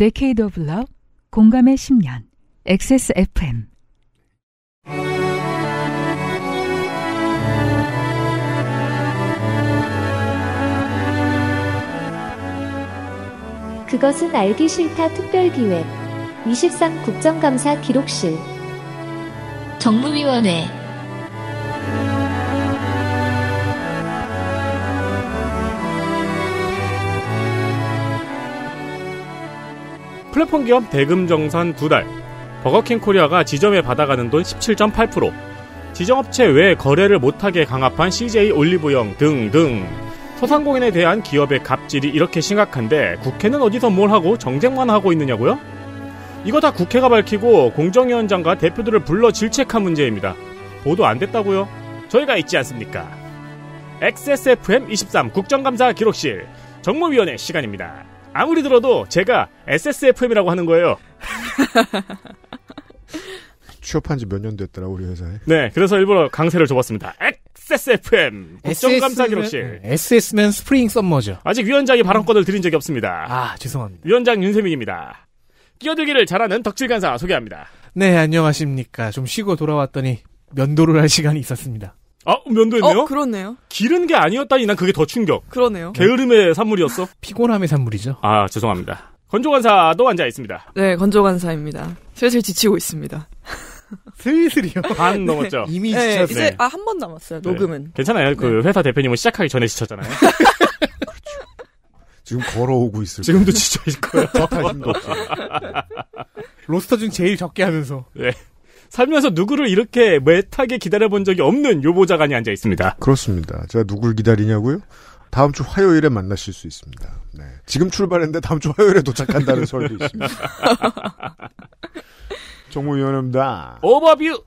Decade of 공감의 10년, XSFM. 그것은 알기 싫다 특별기획 23 국정감사 기록실 정무위원회 플랫폼 기업 대금 정산 두 달. 버거킹 코리아가 지점에 받아가는 돈 17.8%. 지정업체 외 거래를 못하게 강압한 CJ 올리브영 등등. 소상공인에 대한 기업의 갑질이 이렇게 심각한데 국회는 어디서 뭘 하고 정쟁만 하고 있느냐고요? 이거 다 국회가 밝히고 공정위원장과 대표들을 불러 질책한 문제입니다. 보도 안 됐다고요? 저희가 있지 않습니까? XSFM23 국정감사 기록실 정무위원회 시간입니다. 아무리 들어도 제가 SSFM이라고 하는 거예요. 취업한 지 몇 년 됐더라 우리 회사에. 네, 그래서 일부러 강세를 줘봤습니다. XSFM 국정감사기록실. SS면 스프링 썸머죠. 아직 위원장이 발언권을 드린 적이 없습니다. 아 죄송합니다. 위원장 윤세민입니다. 끼어들기를 잘하는 덕질 간사 소개합니다. 네, 안녕하십니까. 좀 쉬고 돌아왔더니 면도를 할 시간이 있었습니다. 아, 면도했네요? 어, 그렇네요. 기른 게 아니었다니 난 그게 더 충격. 그러네요. 게으름의 산물이었어? 피곤함의 산물이죠. 아, 죄송합니다. 건조관사도 앉아 있습니다. 네, 건조관사입니다. 슬슬 지치고 있습니다. 슬슬이요? 반 넘었죠? 이미 네, 지쳤어요. 이제, 아, 한 번 남았어요, 네. 녹음은. 괜찮아요. 그 네. 회사 대표님은 시작하기 전에 지쳤잖아요. 지금 걸어오고 있을 지금도 지쳐있을 거예요. 자신도 없어. 로스터 중 제일 적게 하면서. 네. 살면서 누구를 이렇게 매타게 기다려본 적이 없는 요보자간이 앉아 있습니다. 그렇습니다. 제가 누굴 기다리냐고요? 다음 주 화요일에 만나실 수 있습니다. 네. 지금 출발했는데 다음 주 화요일에 도착한다는 설도 있습니다. 정무위원입니다. 오버뷰!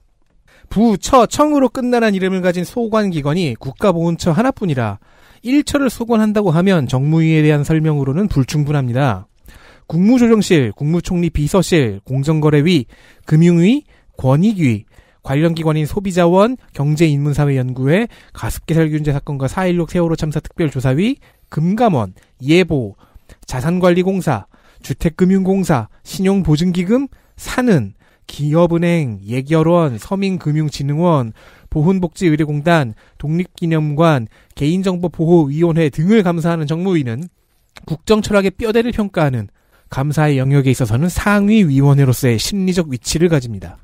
부처, 청으로 끝나는 이름을 가진 소관기관이 국가보훈처 하나뿐이라 1처를 소관한다고 하면 정무위에 대한 설명으로는 불충분합니다. 국무조정실, 국무총리 비서실, 공정거래위, 금융위, 권익위, 관련기관인 소비자원, 경제인문사회연구회, 가습기살균제 사건과 4.16 세월호 참사 특별조사위, 금감원, 예보, 자산관리공사, 주택금융공사, 신용보증기금, 사는, 기업은행, 예결원, 서민금융진흥원, 보훈복지의료공단, 독립기념관, 개인정보보호위원회 등을 감사하는 정무위는 국정철학의 뼈대를 평가하는 감사의 영역에 있어서는 상위 위원회로서의 심리적 위치를 가집니다.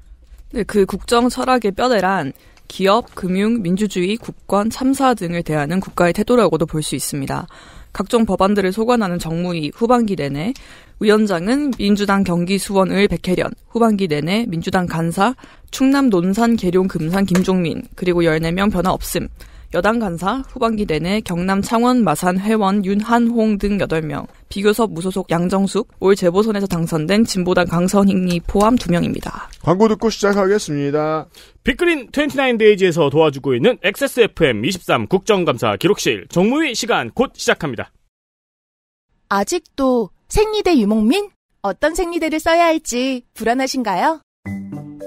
네, 그 국정 철학의 뼈대란 기업, 금융, 민주주의, 국권, 참사 등을 대하는 국가의 태도라고도 볼 수 있습니다. 각종 법안들을 소관하는 정무위 후반기 내내 위원장은 민주당 경기 수원을 백혜련, 후반기 내내 민주당 간사, 충남 논산 계룡 금산 김종민, 그리고 14명 변화 없음, 여당 간사, 후반기 내내 경남 창원 마산 회원 윤한홍 등 8명, 비교섭 무소속 양정숙, 올 재보선에서 당선된 진보당 강선익이 포함 2명입니다. 광고 듣고 시작하겠습니다. 빅그린 29데이지에서 도와주고 있는 XSFM23 국정감사 기록실 정무위 시간 곧 시작합니다. 아직도 생리대 유목민? 어떤 생리대를 써야 할지 불안하신가요?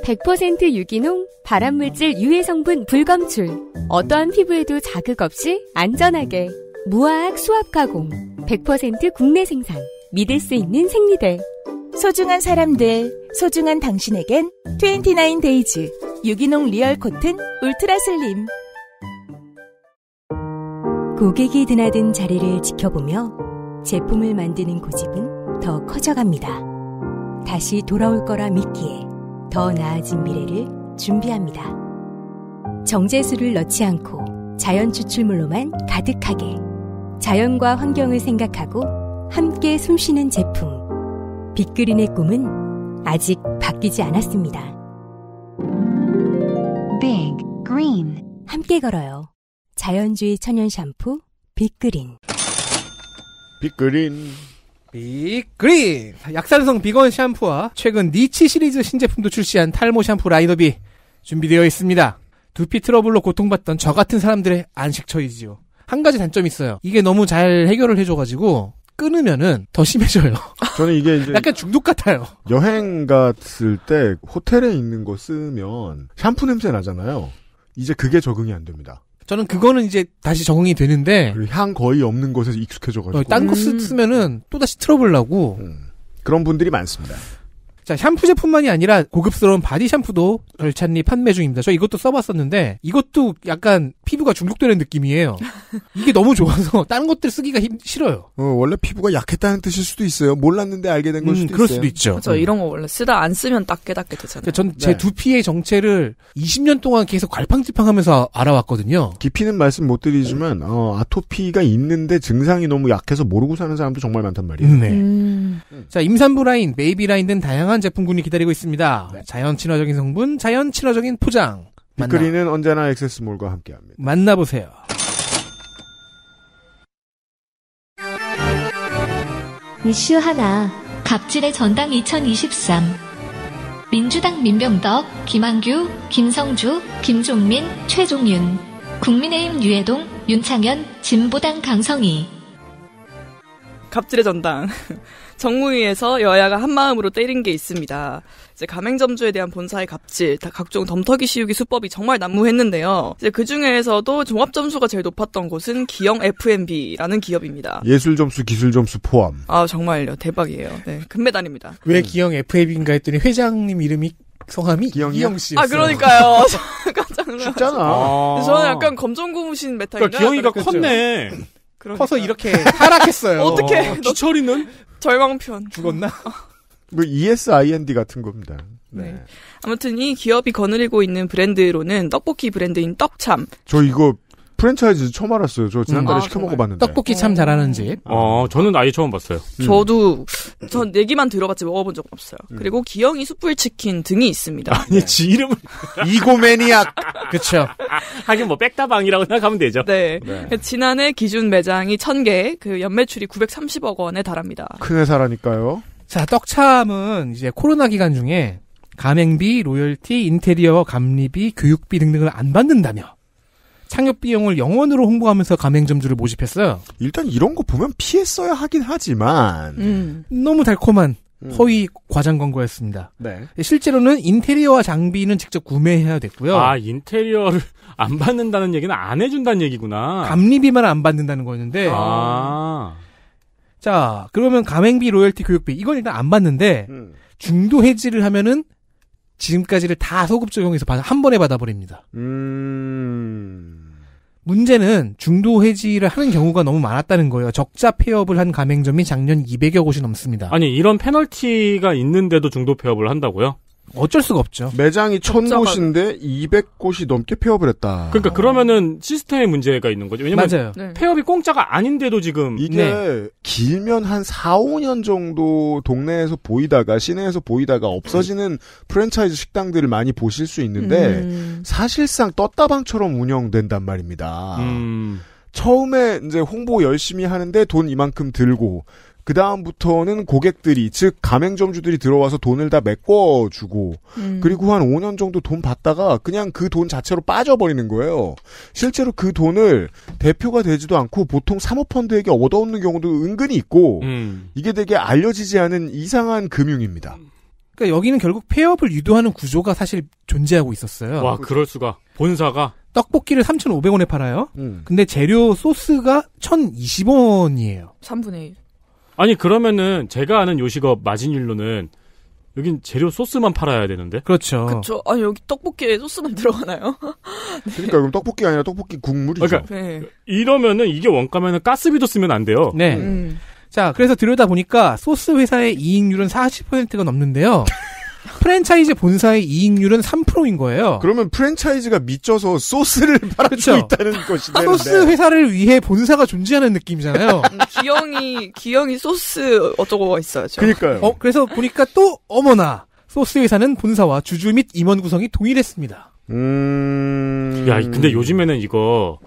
100% 유기농, 발암물질 유해 성분 불검출. 어떠한 피부에도 자극 없이 안전하게. 무화학 수압 가공. 100% 국내 생산. 믿을 수 있는 생리대. 소중한 사람들, 소중한 당신에겐 29 데이즈 유기농 리얼 코튼 울트라 슬림. 고객이 드나든 자리를 지켜보며 제품을 만드는 고집은 더 커져갑니다. 다시 돌아올 거라 믿기에 더 나아진 미래를 준비합니다. 정제수를 넣지 않고 자연 추출물로만 가득하게 자연과 환경을 생각하고 함께 숨쉬는 제품 빅그린의 꿈은 아직 바뀌지 않았습니다. Big Green 함께 걸어요. 자연주의 천연 샴푸 빅그린 빅그린 빅그린 약산성 비건 샴푸와 최근 니치 시리즈 신제품도 출시한 탈모 샴푸 라인업이 준비되어 있습니다. 두피 트러블로 고통받던 저 같은 사람들의 안식처이지요. 한 가지 단점이 있어요. 이게 너무 잘 해결을 해줘가지고 끊으면은 더 심해져요. 저는 이게 이제 약간 중독 같아요. 여행 갔을 때 호텔에 있는 거 쓰면 샴푸 냄새 나잖아요. 이제 그게 적응이 안 됩니다. 저는 그거는 이제 다시 적응이 되는데 그 향 거의 없는 곳에서 익숙해져가지고 어, 딴거 음. 쓰면은 또 다시 트러블 나고 음. 그런 분들이 많습니다. 자 샴푸 제품만이 아니라 고급스러운 바디 샴푸도 절찬리 판매 중입니다. 저 이것도 써봤었는데 이것도 약간 피부가 중독되는 느낌이에요. 이게 너무 좋아서 다른 것들 쓰기가 힘, 싫어요. 어, 원래 피부가 약했다는 뜻일 수도 있어요. 몰랐는데 알게 된걸 음, 수도 그럴 있어요. 수도 있죠. 그렇죠. 음. 이런 거 원래 쓰다 안 쓰면 딱 깨닫게 되잖아요. 그러니까 전제 네. 두피의 정체를 20년 동안 계속 갈팡질팡하면서 알아왔거든요. 깊이는 말씀 못 드리지만 어, 아토피가 있는데 증상이 너무 약해서 모르고 사는 사람도 정말 많단 말이에요. 음, 네. 음. 자 임산부 라인, 베이비 라인 등 다양한 제품군이 기다리고 있습니다. 네. 자연 친화적인 성분, 자연 친화적인 포장. 빅그리는 언제나 액세스몰과 함께합니다. 만나보세요. 이슈 하나 갑질의 전당 2023 민주당 민병덕, 김한규, 김성주, 김종민, 최종윤 국민의힘 유해동, 윤창현, 진보당 강성희 갑질의 전당 정무위에서 여야가 한마음으로 때린 게 있습니다. 이제 가맹점주에 대한 본사의 갑질, 각종 덤터기 씌우기 수법이 정말 난무했는데요. 이제 그 중에서도 종합 점수가 제일 높았던 곳은 기영 F&B라는 m 기업입니다. 예술 점수, 기술 점수 포함. 아 정말요, 대박이에요. 네, 금메달입니다. 왜 네. 기영 F&B인가 m 했더니 회장님 이름이 성함이 기영 씨아 그러니까요. 깜짝 놀랐잖아 저는 약간 검정고무신 메탈인가 그러니까 기영이가 컸네. 그러니까. 커서 이렇게 타락했어요 어떻게? 어, 기철이는 절망편. 죽었나? 어. 뭐 ESIND 같은 겁니다. 네. 네. 아무튼 이 기업이 거느리고 있는 브랜드로는 떡볶이 브랜드인 떡참. 저 이거 프랜차이즈 처음 알았어요. 저 지난달에 음. 아, 시켜 먹어봤는데. 떡볶이 참 어. 잘하는 집. 음. 어, 저는 아예 처음 봤어요. 음. 저도 전 얘기만 들어봤지 먹어본 적 없어요. 음. 그리고 기영이 숯불 치킨 등이 있습니다. 아, 아니, 네. 지 이름을. 이고매니악. 그쵸. 하긴 뭐, 백다방이라고 생각하면 되죠. 네. 네. 그 지난해 기준 매장이 1000개, 그 연매출이 930억 원에 달합니다. 큰 회사라니까요. 자, 떡참은 이제 코로나 기간 중에 가맹비, 로열티, 인테리어, 감리비, 교육비 등등을 안 받는다며 창업 비용을 영원으로 홍보하면서 가맹점주를 모집했어요. 일단 이런 거 보면 피했어야 하긴 하지만 음. 너무 달콤한 음. 허위 과장 광고였습니다. 네. 실제로는 인테리어와 장비는 직접 구매해야 됐고요. 아 인테리어를 안 받는다는 얘기는 안 해준다는 얘기구나. 감리비만 안 받는다는 거였는데. 아. 자 그러면 가맹비, 로열티, 교육비 이건 일단 안 받는데 음. 중도 해지를 하면은 지금까지를 다 소급 적용해서 한 번에 받아버립니다. 음. 문제는 중도 해지를 하는 경우가 너무 많았다는 거예요. 적자 폐업을 한 가맹점이 작년 200여 곳이 넘습니다. 아니 이런 페널티가 있는데도 중도 폐업을 한다고요? 어쩔 수가 없죠. 매장이 천곳인데 200곳이 넘게 폐업을 했다. 그러니까 어. 그러면은 시스템에 문제가 있는 거죠. 왜냐면 맞아요. 네. 폐업이 공짜가 아닌데도 지금 이게 네. 길면 한 4, 5년 정도 동네에서 보이다가 시내에서 보이다가 없어지는 프랜차이즈 식당들을 많이 보실 수 있는데 음. 사실상 떴다방처럼 운영된단 말입니다. 음. 처음에 이제 홍보 열심히 하는데 돈 이만큼 들고 그 다음부터는 고객들이 즉 가맹점주들이 들어와서 돈을 다 메꿔주고 음. 그리고 한 5년 정도 돈 받다가 그냥 그 돈 자체로 빠져버리는 거예요. 실제로 그 돈을 대표가 되지도 않고 보통 사모펀드에게 얻어오는 경우도 은근히 있고 음. 이게 되게 알려지지 않은 이상한 금융입니다. 그러니까 여기는 결국 폐업을 유도하는 구조가 사실 존재하고 있었어요. 와 그럴 수가 본사가 떡볶이를 3,500원에 팔아요. 음. 근데 재료 소스가 1,020원이에요. 3분의 1. 아니 그러면은 제가 아는 요식업 마진율로는 여긴 재료 소스만 팔아야 되는데. 그렇죠. 그렇죠. 아 여기 떡볶이에 소스만 들어가나요? 네. 그러니까 그럼 떡볶이 아니라 떡볶이 국물이죠. 그러니까 네. 이러면은 이게 원가면은 가스비도 쓰면 안 돼요. 네. 음. 자, 그래서 들여다 보니까 소스 회사의 이익률은 40%가 넘는데요. 프랜차이즈 본사의 이익률은 3%인 거예요. 그러면 프랜차이즈가 미쳐서 소스를 팔아주고 그쵸? 그렇죠. 있다는 것이 되는데. 소스 네. 회사를 위해 본사가 존재하는 느낌이잖아요. 음, 기영이 기영이 소스 어쩌고가 있어야죠. 그니까요 어, 그래서 보니까 또 어머나 소스 회사는 본사와 주주 및 임원 구성이 동일했습니다. 음. 야, 근데 요즘에는 이거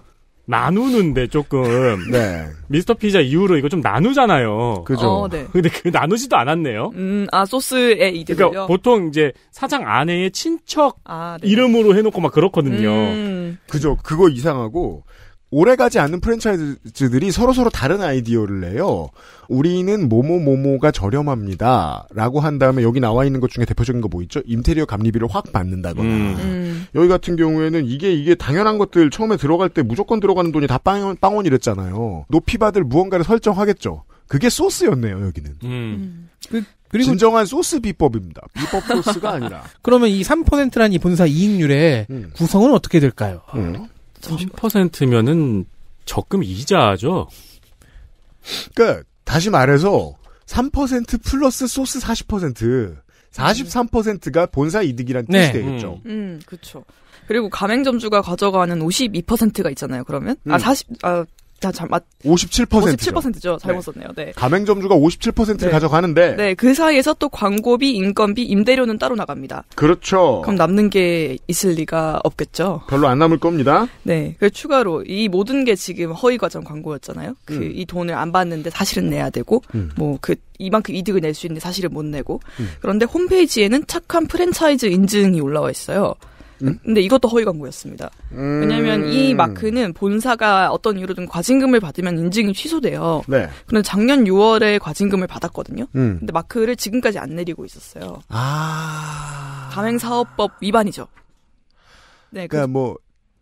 나누는데 조금 네. 미스터 피자 이후로 이거 좀 나누잖아요. 그죠. 어, 네. 근데 그 나누지도 않았네요. 음, 아 소스의 이름 그러니까 보통 이제 사장 아내의 친척 아, 네. 이름으로 해놓고 막 그렇거든요. 음. 그죠. 그거 이상하고 오래가지 않는 프랜차이즈들이 서로서로 다른 아이디어를 내요. 우리는 모모모모가 저렴합니다. 라고 한 다음에 여기 나와 있는 것 중에 대표적인 거 뭐 있죠? 인테리어 감리비를 확 받는다거나. 음. 음. 여기 같은 경우에는 이게 이게 당연한 것들 처음에 들어갈 때 무조건 들어가는 돈이 다 빵원, 빵원이랬잖아요. 높이 받을 무언가를 설정하겠죠. 그게 소스였네요, 여기는. 음. 음. 그, 그리고 진정한 소스 비법입니다. 비법 소스가 아니라. 그러면 이 3%라는 이 본사 이익률의 음. 구성은 어떻게 될까요? 음. 3%면은 0 적금 이자죠. 그러니까 다시 말해서 3% 플러스 소스 40%. 43%가 본사 이득이란 뜻이 네. 되겠죠. 음, 음 그렇죠. 그리고 가맹점주가 가져가는 52%가 있잖아요. 그러면 아, 음. 아40 아 자, 잘 맞. 57%죠. 57%죠. 잘못 네. 썼네요. 네. 가맹점주가 57%를 네. 가져가는데 네, 그 사이에서 또 광고비, 인건비, 임대료는 따로 나갑니다. 그렇죠. 그럼 남는 게 있을 리가 없겠죠. 별로 안 남을 겁니다. 네. 그 추가로 이 모든 게 지금 허위 과정 광고였잖아요. 그이 음. 돈을 안 받는데 사실은 내야 되고 음. 뭐그 이만큼 이득을 낼 수 있는데 사실은 못 내고. 음. 그런데 홈페이지에는 착한 프랜차이즈 인증이 올라와 있어요. 음? 근데 이것도 허위 광고였습니다. 음... 왜냐하면 이 마크는 본사가 어떤 이유로든 과징금을 받으면 인증이 취소돼요. 네. 그런데 작년 6월에 과징금을 받았거든요. 음. 근데 마크를 지금까지 안 내리고 있었어요. 아. 가맹사업법 위반이죠. 네. 그러니까 그... 뭐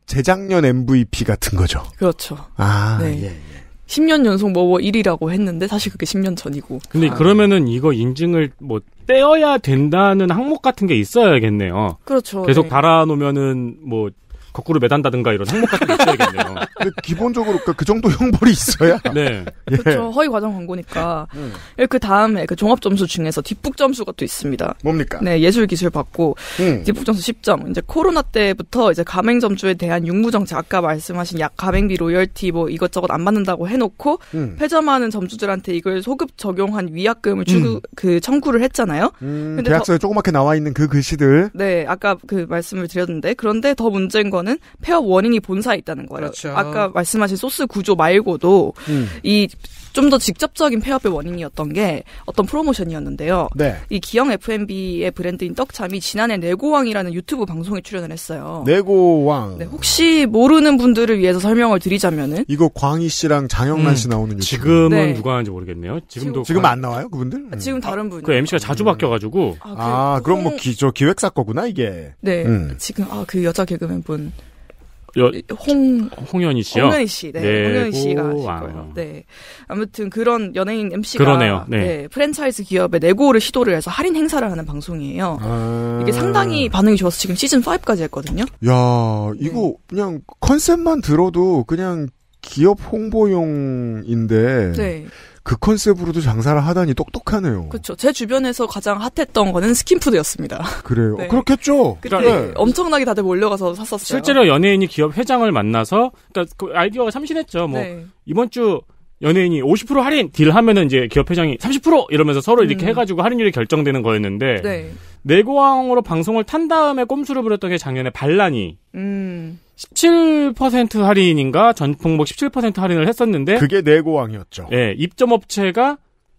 재작년 MVP 같은 거죠. 그렇죠. 아, 네. 예, 예. 10년 연속 뭐뭐 1위라고 했는데 사실 그게 10년 전이고. 근데 아. 그러면은 이거 인증을 뭐 떼어야 된다는 항목 같은 게 있어야겠네요. 그렇죠. 계속 네. 달아놓으면은 뭐 거꾸로 매단다든가 이런 항목 같은 게 있어야겠네요. 근데 기본적으로 그, 그, 정도 형벌이 있어야. 네. 예. 그렇죠. 허위 과정 광고니까. 음. 예, 그 다음에 그 종합 점수 중에서 뒷북 점수가 또 있습니다. 뭡니까? 네, 예술 기술 받고 음. 뒷북 점수 10점. 이제 코로나 때부터 이제 가맹 점주에 대한 육무 정책 아까 말씀하신 약 가맹비 로열티 뭐 이것저것 안 받는다고 해놓고 음. 폐점하는 점주들한테 이걸 소급 적용한 위약금을 추구 음. 그 청구를 했잖아요. 음. 근데 계약서에 더, 조그맣게 나와 있는 그 글씨들. 네, 아까 그 말씀을 드렸는데 그런데 더 문제인 건 경는 폐업 원인이 본사에 있다는 거예요. 그렇죠. 아까 말씀하신 소스 구조 말고도 음. 이좀 더 직접적인 폐업의 원인이었던 게 어떤 프로모션이었는데요. 네. 이 기영 F&B의 브랜드인 떡참이 지난해 내고왕이라는 유튜브 방송에 출연을 했어요. 내고왕. 네, 혹시 모르는 분들을 위해서 설명을 드리자면은 이거 광희 씨랑 장영란 음. 씨 나오는 유튜브. 지금은 네. 누가 하는지 모르겠네요. 지금도 지금, 광... 안 나와요, 그분들? 아, 지금 아, 다른 분. 그 MC가 자주 음. 바뀌어 가지고 아, 아, 그, 아 그럼 뭐 그 기, 저 기획사 거구나, 이게. 네. 음. 지금 아그 여자 개그맨 분 여, 홍 홍현희 씨요. 홍현희 씨, 네, 네. 홍현희 씨가 하실 아. 거예요. 네, 아무튼 그런 연예인 MC가 그러네요. 네. 네. 프랜차이즈 기업의 네고를 시도를 해서 할인 행사를 하는 방송이에요. 아... 이게 상당히 반응이 좋아서 지금 시즌 5까지 했거든요. 야, 이거 네. 그냥 컨셉만 들어도 그냥 기업 홍보용인데 네. 그 컨셉으로도 장사를 하다니 똑똑하네요. 그렇죠. 제 주변에서 가장 핫했던 거는 스킨푸드였습니다. 그래요. 네. 그렇겠죠. 그때 네. 예. 엄청나게 다들 몰려가서 샀었어요. 실제로 연예인이 기업 회장을 만나서 그러니까 그 아이디어가 참신했죠. 뭐 네. 이번 주 연예인이 50% 할인 딜 하면은 이제 기업 회장이 30% 이러면서 서로 이렇게 음. 해가지고 할인율이 결정되는 거였는데 네. 내고왕으로 방송을 탄 다음에 꼼수를 부렸던 게 작년에 반란이 음. 17% 할인인가 전통목17% 할인을 했었는데 그게 내고왕이었죠. 예, 입점 업체가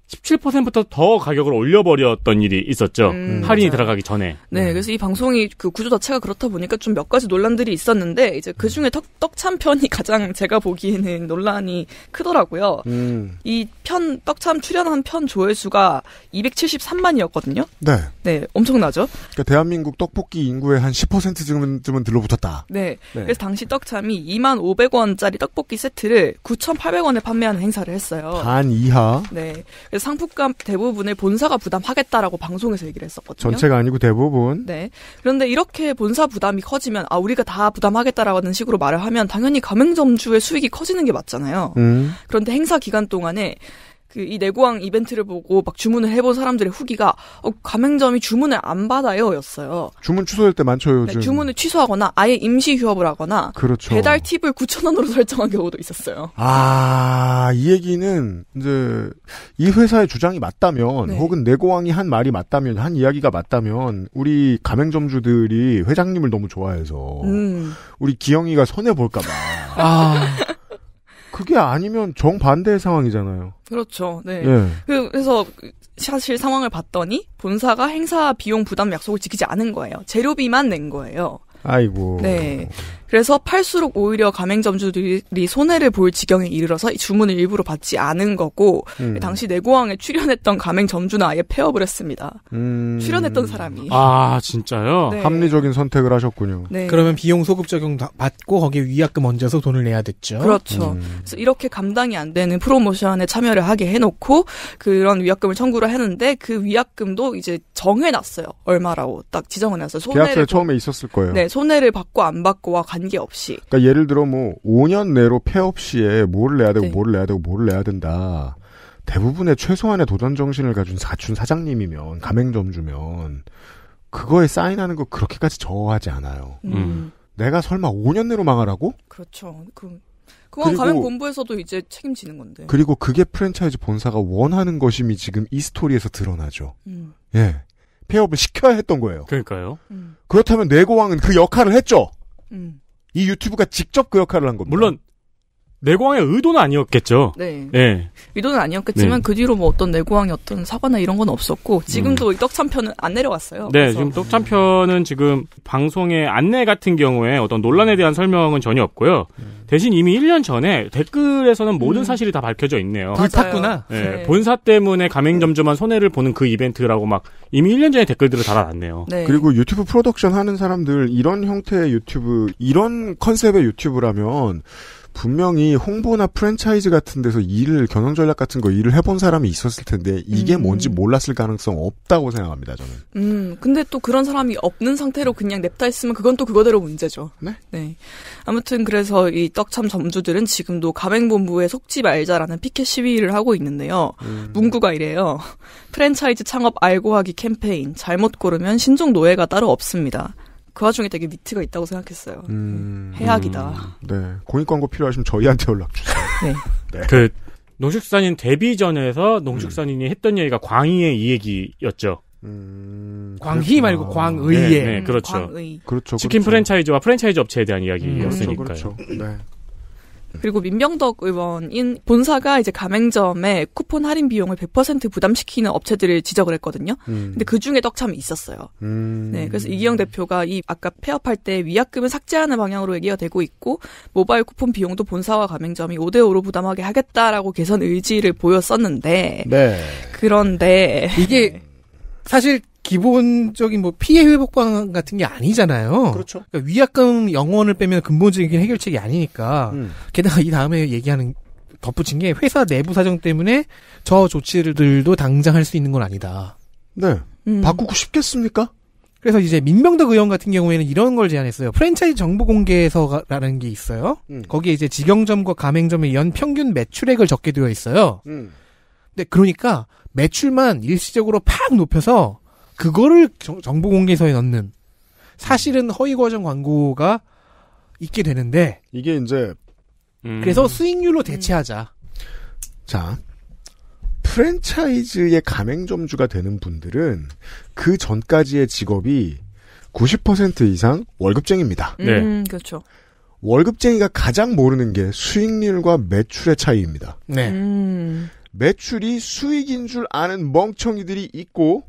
17%부터 더 가격을 올려버렸던 일이 있었죠. 음, 할인이 맞아요. 들어가기 전에. 네, 음. 그래서 이 방송이 그 구조 자체가 그렇다 보니까 좀 몇 가지 논란들이 있었는데 이제 그 중에 떡참 편이 가장 제가 보기에는 논란이 크더라고요. 음. 이편 떡참 출연한 편 조회수가 273만이었거든요. 네, 네, 엄청나죠. 그러니까 대한민국 떡볶이 인구의 한 10%쯤은 쯤은 들러붙었다. 네, 네, 그래서 당시 떡참이 2만 500원짜리 떡볶이 세트를 9,800원에 판매하는 행사를 했어요. 반 이하. 네. 상품값 대부분을 본사가 부담하겠다라고 방송에서 얘기를 했었거든요. 전체가 아니고 대부분. 네. 그런데 이렇게 본사 부담이 커지면 아 우리가 다 부담하겠다라는 식으로 말을 하면 당연히 가맹점주의 수익이 커지는 게 맞잖아요. 음. 그런데 행사 기간 동안에 그이 내고왕 이벤트를 보고 막 주문을 해본 사람들의 후기가 어, 가맹점이 주문을 안 받아요였어요. 주문 취소될 때 많죠 네, 요즘. 네, 주문을 취소하거나 아예 임시 휴업을 하거나 그렇죠. 배달 팁을 9천 원으로 설정한 경우도 있었어요. 아 이 얘기는 이제 이 회사의 주장이 맞다면 네. 혹은 내고왕이 한 말이 맞다면 한 이야기가 맞다면 우리 가맹점주들이 회장님을 너무 좋아해서 음. 우리 기영이가 손해 볼까봐. 아. 그게 아니면 정반대의 상황이잖아요. 그렇죠. 네. 예. 그, 그래서 사실 상황을 봤더니 본사가 행사 비용 부담 약속을 지키지 않은 거예요. 재료비만 낸 거예요. 아이고. 네. 그래서 팔수록 오히려 가맹점주들이 손해를 볼 지경에 이르러서 주문을 일부러 받지 않은 거고 음. 그 당시 내고왕에 출연했던 가맹점주는 아예 폐업을 했습니다. 음. 출연했던 사람이 아 진짜요? 네. 합리적인 선택을 하셨군요. 네. 그러면 비용 소급 적용 받고 거기에 위약금 얹어서 돈을 내야 됐죠. 그렇죠. 음. 그래서 이렇게 감당이 안 되는 프로모션에 참여를 하게 해놓고 그런 위약금을 청구를 했는데 그 위약금도 이제 정해놨어요. 얼마라고 딱 지정을 해서 손해를 계약서에 처음에 있었을 거예요. 네, 손해를 받고 안 받고와 관계없이. 그러니까 예를 들어 뭐 5년 내로 폐업 시에 뭘 내야 되고 네. 뭘 내야 되고 뭘 내야 된다. 대부분의 최소한의 도전 정신을 가진 사춘 사장님이면 가맹점주면 그거에 사인하는 거 그렇게까지 저하지 어 않아요. 음. 음. 내가 설마 5년 내로 망하라고? 그렇죠. 그 그건 리고 가맹 본부에서도 이제 책임지는 건데. 그리고 그게 프랜차이즈 본사가 원하는 것임이 지금 이 스토리에서 드러나죠. 음. 예. 폐업을 시켜야 했던 거예요. 그러니까요. 음. 그렇다면 내고왕은 그 역할을 했죠. 음. 이 유튜브가 직접 그 역할을 한 겁니다. 물론 내공왕의 의도는 아니었겠죠. 네. 네. 의도는 아니었겠지만 네. 그 뒤로 뭐 어떤 내공왕이 어떤 사과나 이런 건 없었고 지금도 음. 떡참편은 안 내려왔어요. 네, 그래서. 지금 떡참편은 지금 방송의 안내 같은 경우에 어떤 논란에 대한 설명은 전혀 없고요. 음. 대신 이미 1년 전에 댓글에서는 모든 음. 사실이 다 밝혀져 있네요. 불탔구나. 네. 네. 본사 때문에 가맹점주만 손해를 보는 그 이벤트라고 막 이미 1년 전에 댓글들을 달아놨네요. 네. 그리고 유튜브 프로덕션 하는 사람들 이런 형태의 유튜브 이런 컨셉의 유튜브라면 분명히 홍보나 프랜차이즈 같은 데서 일을 경영 전략 같은 거 일을 해본 사람이 있었을 텐데 이게 음. 뭔지 몰랐을 가능성 없다고 생각합니다 저는. 음, 근데 또 그런 사람이 없는 상태로 그냥 냅다 했으면 그건 또 그거대로 문제죠. 네. 네. 아무튼 그래서 이 떡참 점주들은 지금도 가맹본부에 속지 말자라는 피켓 시위를 하고 있는데요. 음. 문구가 이래요. 프랜차이즈 창업 알고하기 캠페인 잘못 고르면 신종 노예가 따로 없습니다. 그 와중에 되게 위트가 있다고 생각했어요. 음, 그 해악이다. 음, 네. 공익 광고 필요하시면 저희한테 연락 주세요. 네. 네. 그 농축산인 데뷔전에서 농축산인이 음. 했던 얘기가 광희의 이 얘기였죠. 음, 광희 말고 아, 광의예. 네, 네, 그렇죠. 광의. 그렇죠. 치킨 그렇죠. 프랜차이즈와 프랜차이즈 업체에 대한 이야기였으니까요. 그렇죠. 그렇죠. 네. 그리고 민병덕 의원인 본사가 이제 가맹점에 쿠폰 할인 비용을 100% 부담시키는 업체들을 지적을 했거든요. 음. 근데 그 중에 떡참이 있었어요. 음. 네, 그래서 이기영 대표가 이 아까 폐업할 때 위약금을 삭제하는 방향으로 얘기가 되고 있고 모바일 쿠폰 비용도 본사와 가맹점이 5대 5로 부담하게 하겠다라고 개선 의지를 보였었는데 네. 그런데 이게 네. 사실 기본적인 뭐 피해 회복 방안 같은 게 아니잖아요. 그렇죠. 그러니까 위약금 영원을 빼면 근본적인 해결책이 아니니까. 음. 게다가 이 다음에 얘기하는 덧붙인 게 회사 내부 사정 때문에 저 조치들도 당장 할 수 있는 건 아니다. 네. 음. 바꾸고 싶겠습니까? 그래서 이제 민병덕 의원 같은 경우에는 이런 걸 제안했어요. 프랜차이즈 정보 공개서라는 게 있어요. 음. 거기에 이제 직영점과 가맹점의 연 평균 매출액을 적게 되어 있어요. 음. 근 그러니까 매출만 일시적으로 팍 높여서 그거를 정보 공개서에 넣는 사실은 허위 과정 광고가 있게 되는데 이게 이제 음. 그래서 수익률로 대체하자. 자, 프랜차이즈의 가맹점주가 되는 분들은 그 전까지의 직업이 90% 이상 월급쟁입니다. 네. 음, 그렇죠. 월급쟁이가 가장 모르는 게 수익률과 매출의 차이입니다. 네. 음. 매출이 수익인 줄 아는 멍청이들이 있고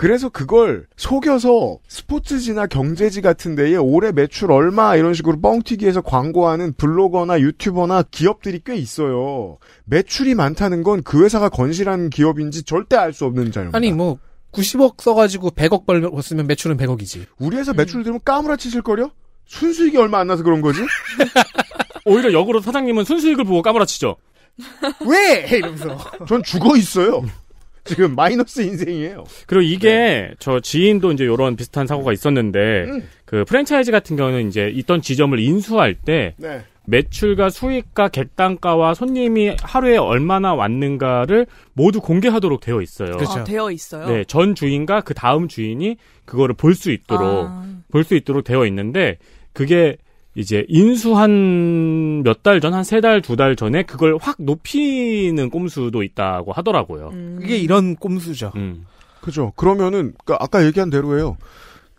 그래서 그걸 속여서 스포츠지나 경제지 같은 데에 올해 매출 얼마 이런 식으로 뻥튀기해서 광고하는 블로거나 유튜버나 기업들이 꽤 있어요. 매출이 많다는 건 그 회사가 건실한 기업인지 절대 알 수 없는 자료 아니 뭐 90억 써가지고 100억 벌었으면 매출은 100억이지. 우리 에서 매출 들으면 까무라치실 거려? 순수익이 얼마 안 나서 그런 거지? 오히려 역으로 사장님은 순수익을 보고 까무라치죠. 왜? 이러면서. 전 죽어 있어요. 지금 마이너스 인생이에요. 그리고 이게 네. 저 지인도 이제 이런 비슷한 사고가 있었는데 음. 그 프랜차이즈 같은 경우는 이제 있던 지점을 인수할 때 네. 매출과 수익과 객단가와 손님이 하루에 얼마나 왔는가를 모두 공개하도록 되어 있어요. 그렇죠. 아, 되어 있어요. 네, 전 주인과 그 다음 주인이 그거를 볼 수 있도록 아. 볼수 있도록 되어 있는데 그게 이제 인수한 몇 달 전, 한 세 달, 두 달 전에 그걸 확 높이는 꼼수도 있다고 하더라고요. 음. 그게 이런 꼼수죠. 음. 그죠. 그러면은, 그러니까 아까 얘기한 대로예요.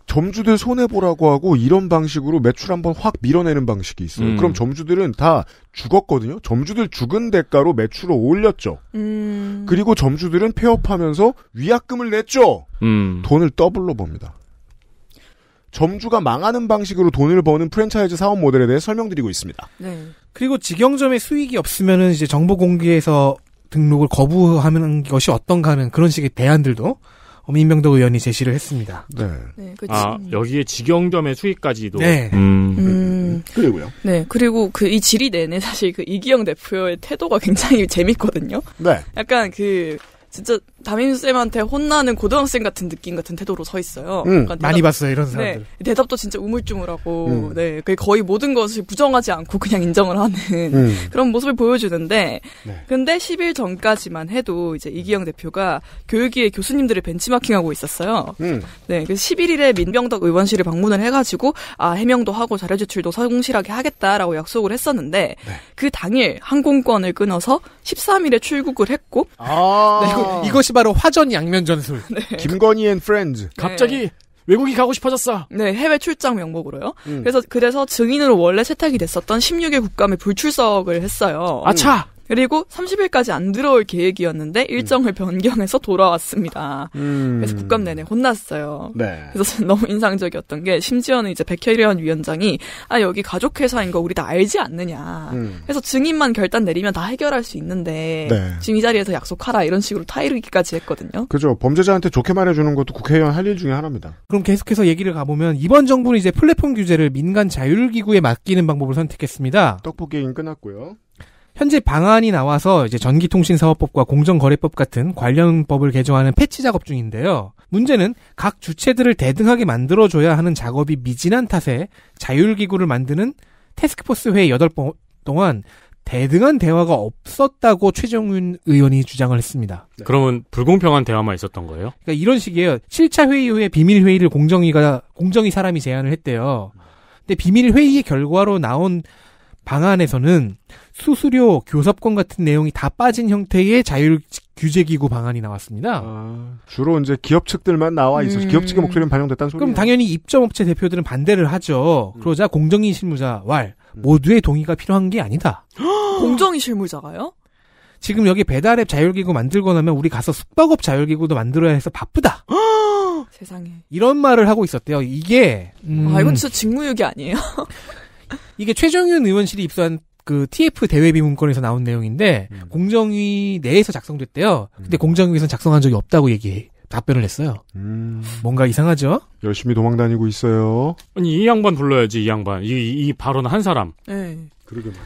점주들 손해보라고 하고 이런 방식으로 매출 한번 확 밀어내는 방식이 있어요. 음. 그럼 점주들은 다 죽었거든요. 점주들 죽은 대가로 매출을 올렸죠. 음. 그리고 점주들은 폐업하면서 위약금을 냈죠. 음. 돈을 더블로 봅니다 점주가 망하는 방식으로 돈을 버는 프랜차이즈 사업 모델에 대해 설명드리고 있습니다. 네. 그리고 직영점의 수익이 없으면은 이제 정보 공개에서 등록을 거부하는 것이 어떤가는 하 그런 식의 대안들도 민명덕 의원이 제시를 했습니다. 네. 네아 그 여기에 직영점의 수익까지도. 네. 음. 음. 음. 그리고요. 네. 그리고 그이 질의 내내 사실 그 이기영 대표의 태도가 굉장히 재밌거든요. 네. 약간 그 진짜 담임쌤한테 혼나는 고등학생 같은 느낌 같은 태도로 서 있어요. 응, 음, 그러니까 많이 봤어요, 이런 사람들. 네, 대답도 진짜 우물쭈물하고, 응. 음. 네, 거의 모든 것을 부정하지 않고 그냥 인정을 하는 응. 음. 그런 모습을 보여주는데, 네. 근데 10일 전까지만 해도 이제 이기영 대표가 교육위의 교수님들을 벤치마킹하고 있었어요. 네, 그래서 11일에 민병덕 의원실을 방문을 해가지고, 아, 해명도 하고 자료 제출도 성실하게 하겠다라고 약속을 했었는데, 네. 그 당일 항공권을 끊어서 13일에 출국을 했고, 아~ 네, 이것이 이 바로 화전 양면 전술. 네. 김건희 앤 프렌즈. 네. 갑자기 외국이 가고 싶어졌어. 네, 해외 출장 명목으로요. 음. 그래서 그래서 증인으로 원래 채택이 됐었던 16개 국감에 불출석을 했어요. 아차. 그리고 30일까지 안 들어올 계획이었는데 음. 일정을 음. 변경해서 돌아왔습니다. 음. 그래서 국감 내내 혼났어요. 네. 그래서 너무 인상적이었던 게 심지어는 이제 백혜련 위원장이 아 여기 가족 회사인 거 우리 다 알지 않느냐. 음. 그래서 증인만 결단 내리면 다 해결할 수 있는데 네. 지금 이 자리에서 약속하라 이런 식으로 타이르기까지 했거든요. 그죠. 범죄자한테 좋게 말해주는 것도 국회의원 할 일 중에 하나입니다. 그럼 계속해서 얘기를 가보면 이번 정부는 이제 플랫폼 규제를 민간 자율기구에 맡기는 방법을 선택했습니다. 떡볶이 인 끝났고요. 현재 방안이 나와서 이제 전기통신사업법과 공정거래법 같은 관련 법을 개정하는 패치 작업 중인데요. 문제는 각 주체들을 대등하게 만들어줘야 하는 작업이 미진한 탓에 자율기구를 만드는 테스크포스 회의 8번 동안 대등한 대화가 없었다고 최정윤 의원이 주장을 했습니다. 네. 그러면 불공평한 대화만 있었던 거예요? 그러니까 이런 식이에요. 7차 회의 후에 비밀 회의를 공정위가 공정위 사람이 제안을 했대요. 근데 비밀 회의의 결과로 나온 방안에서는 수수료, 교섭권 같은 내용이 다 빠진 형태의 자율 규제기구 방안이 나왔습니다. 아, 주로 이제 기업 측들만 나와 있어서 음... 기업 측의 목소리는 반영됐다는 소리. 그럼 당연히 입점업체 대표들은 반대를 하죠. 음. 그러자 공정위 실무자 왈 음. 모두의 동의가 필요한 게 아니다. 공정위 실무자가요? 지금 여기 배달앱 자율기구 만들고 나면 우리 가서 숙박업 자율기구도 만들어야 해서 바쁘다. 세상에. 이런 말을 하고 있었대요. 이게 음... 아 이건 진짜 직무유기 아니에요? 이게 최정윤 의원실이 입수한 그 TF 대외비 문건에서 나온 내용인데 음. 공정위 내에서 작성됐대요. 근데 음. 공정위에서는 작성한 적이 없다고 얘기해. 답변을 했어요. 음. 뭔가 이상하죠? 열심히 도망다니고 있어요. 아니 이 양반 불러야지 이 양반. 이, 이 발언 한 사람. 네. 그러게 말이에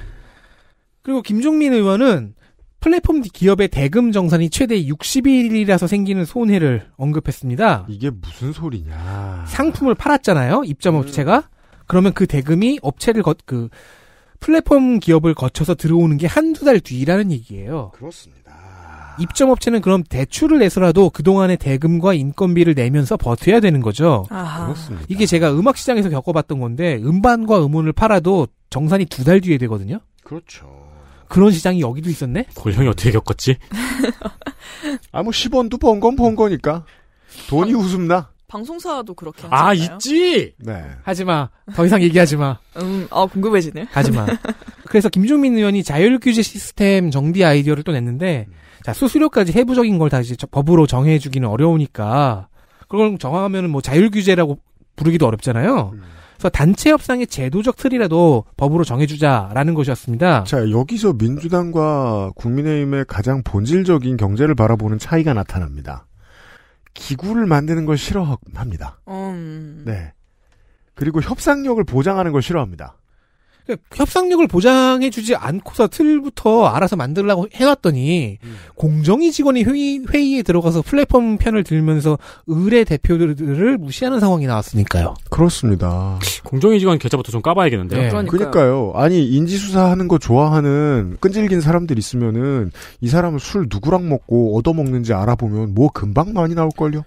그리고 김종민 의원은 플랫폼 기업의 대금 정산이 최대 60일이라서 생기는 손해를 언급했습니다. 이게 무슨 소리냐. 상품을 팔았잖아요. 입점업체가. 음. 그러면 그 대금이 업체를 거, 그 플랫폼 기업을 거쳐서 들어오는 게 한두 달 뒤라는 얘기예요. 그렇습니다. 입점 업체는 그럼 대출을 내서라도 그동안의 대금과 인건비를 내면서 버텨야 되는 거죠. 아하. 그렇습니다. 이게 제가 음악 시장에서 겪어봤던 건데 음반과 음원을 팔아도 정산이 두 달 뒤에 되거든요. 그렇죠. 그런 시장이 여기도 있었네? 골형이 어떻게 겪었지? 아무 뭐 10원도 번 건번 번 거니까. 돈이 아. 웃음나. 방송사도 그렇게 아, 하잖아요. 있지. 네. 하지마. 더 이상 얘기하지 마. 음, 아 어, 궁금해지네. 하지마. 그래서 김종민 의원이 자율 규제 시스템 정비 아이디어를 또 냈는데, 자 수수료까지 해부적인걸 다시 법으로 정해주기는 어려우니까 그걸 정하면은 뭐 자율 규제라고 부르기도 어렵잖아요. 그래서 단체 협상의 제도적 틀이라도 법으로 정해주자라는 것이었습니다. 자 여기서 민주당과 국민의힘의 가장 본질적인 경제를 바라보는 차이가 나타납니다. 기구를 만드는 걸 싫어합니다. 음. 네. 그리고 협상력을 보장하는 걸 싫어합니다. 그러니까 협상력을 보장해주지 않고서 틀부터 알아서 만들라고 해놨더니 음. 공정위 직원이 회의, 회의에 들어가서 플랫폼 편을 들면서 의뢰 대표들을 무시하는 상황이 나왔으니까요. 그렇습니다. 공정위 직원 계좌부터 좀 까봐야겠는데요. 네. 그러니까요. 그러니까요. 아니 인지수사하는 거 좋아하는 끈질긴 사람들 있으면은 이 사람은 술 누구랑 먹고 얻어먹는지 알아보면 뭐 금방 많이 나올걸요.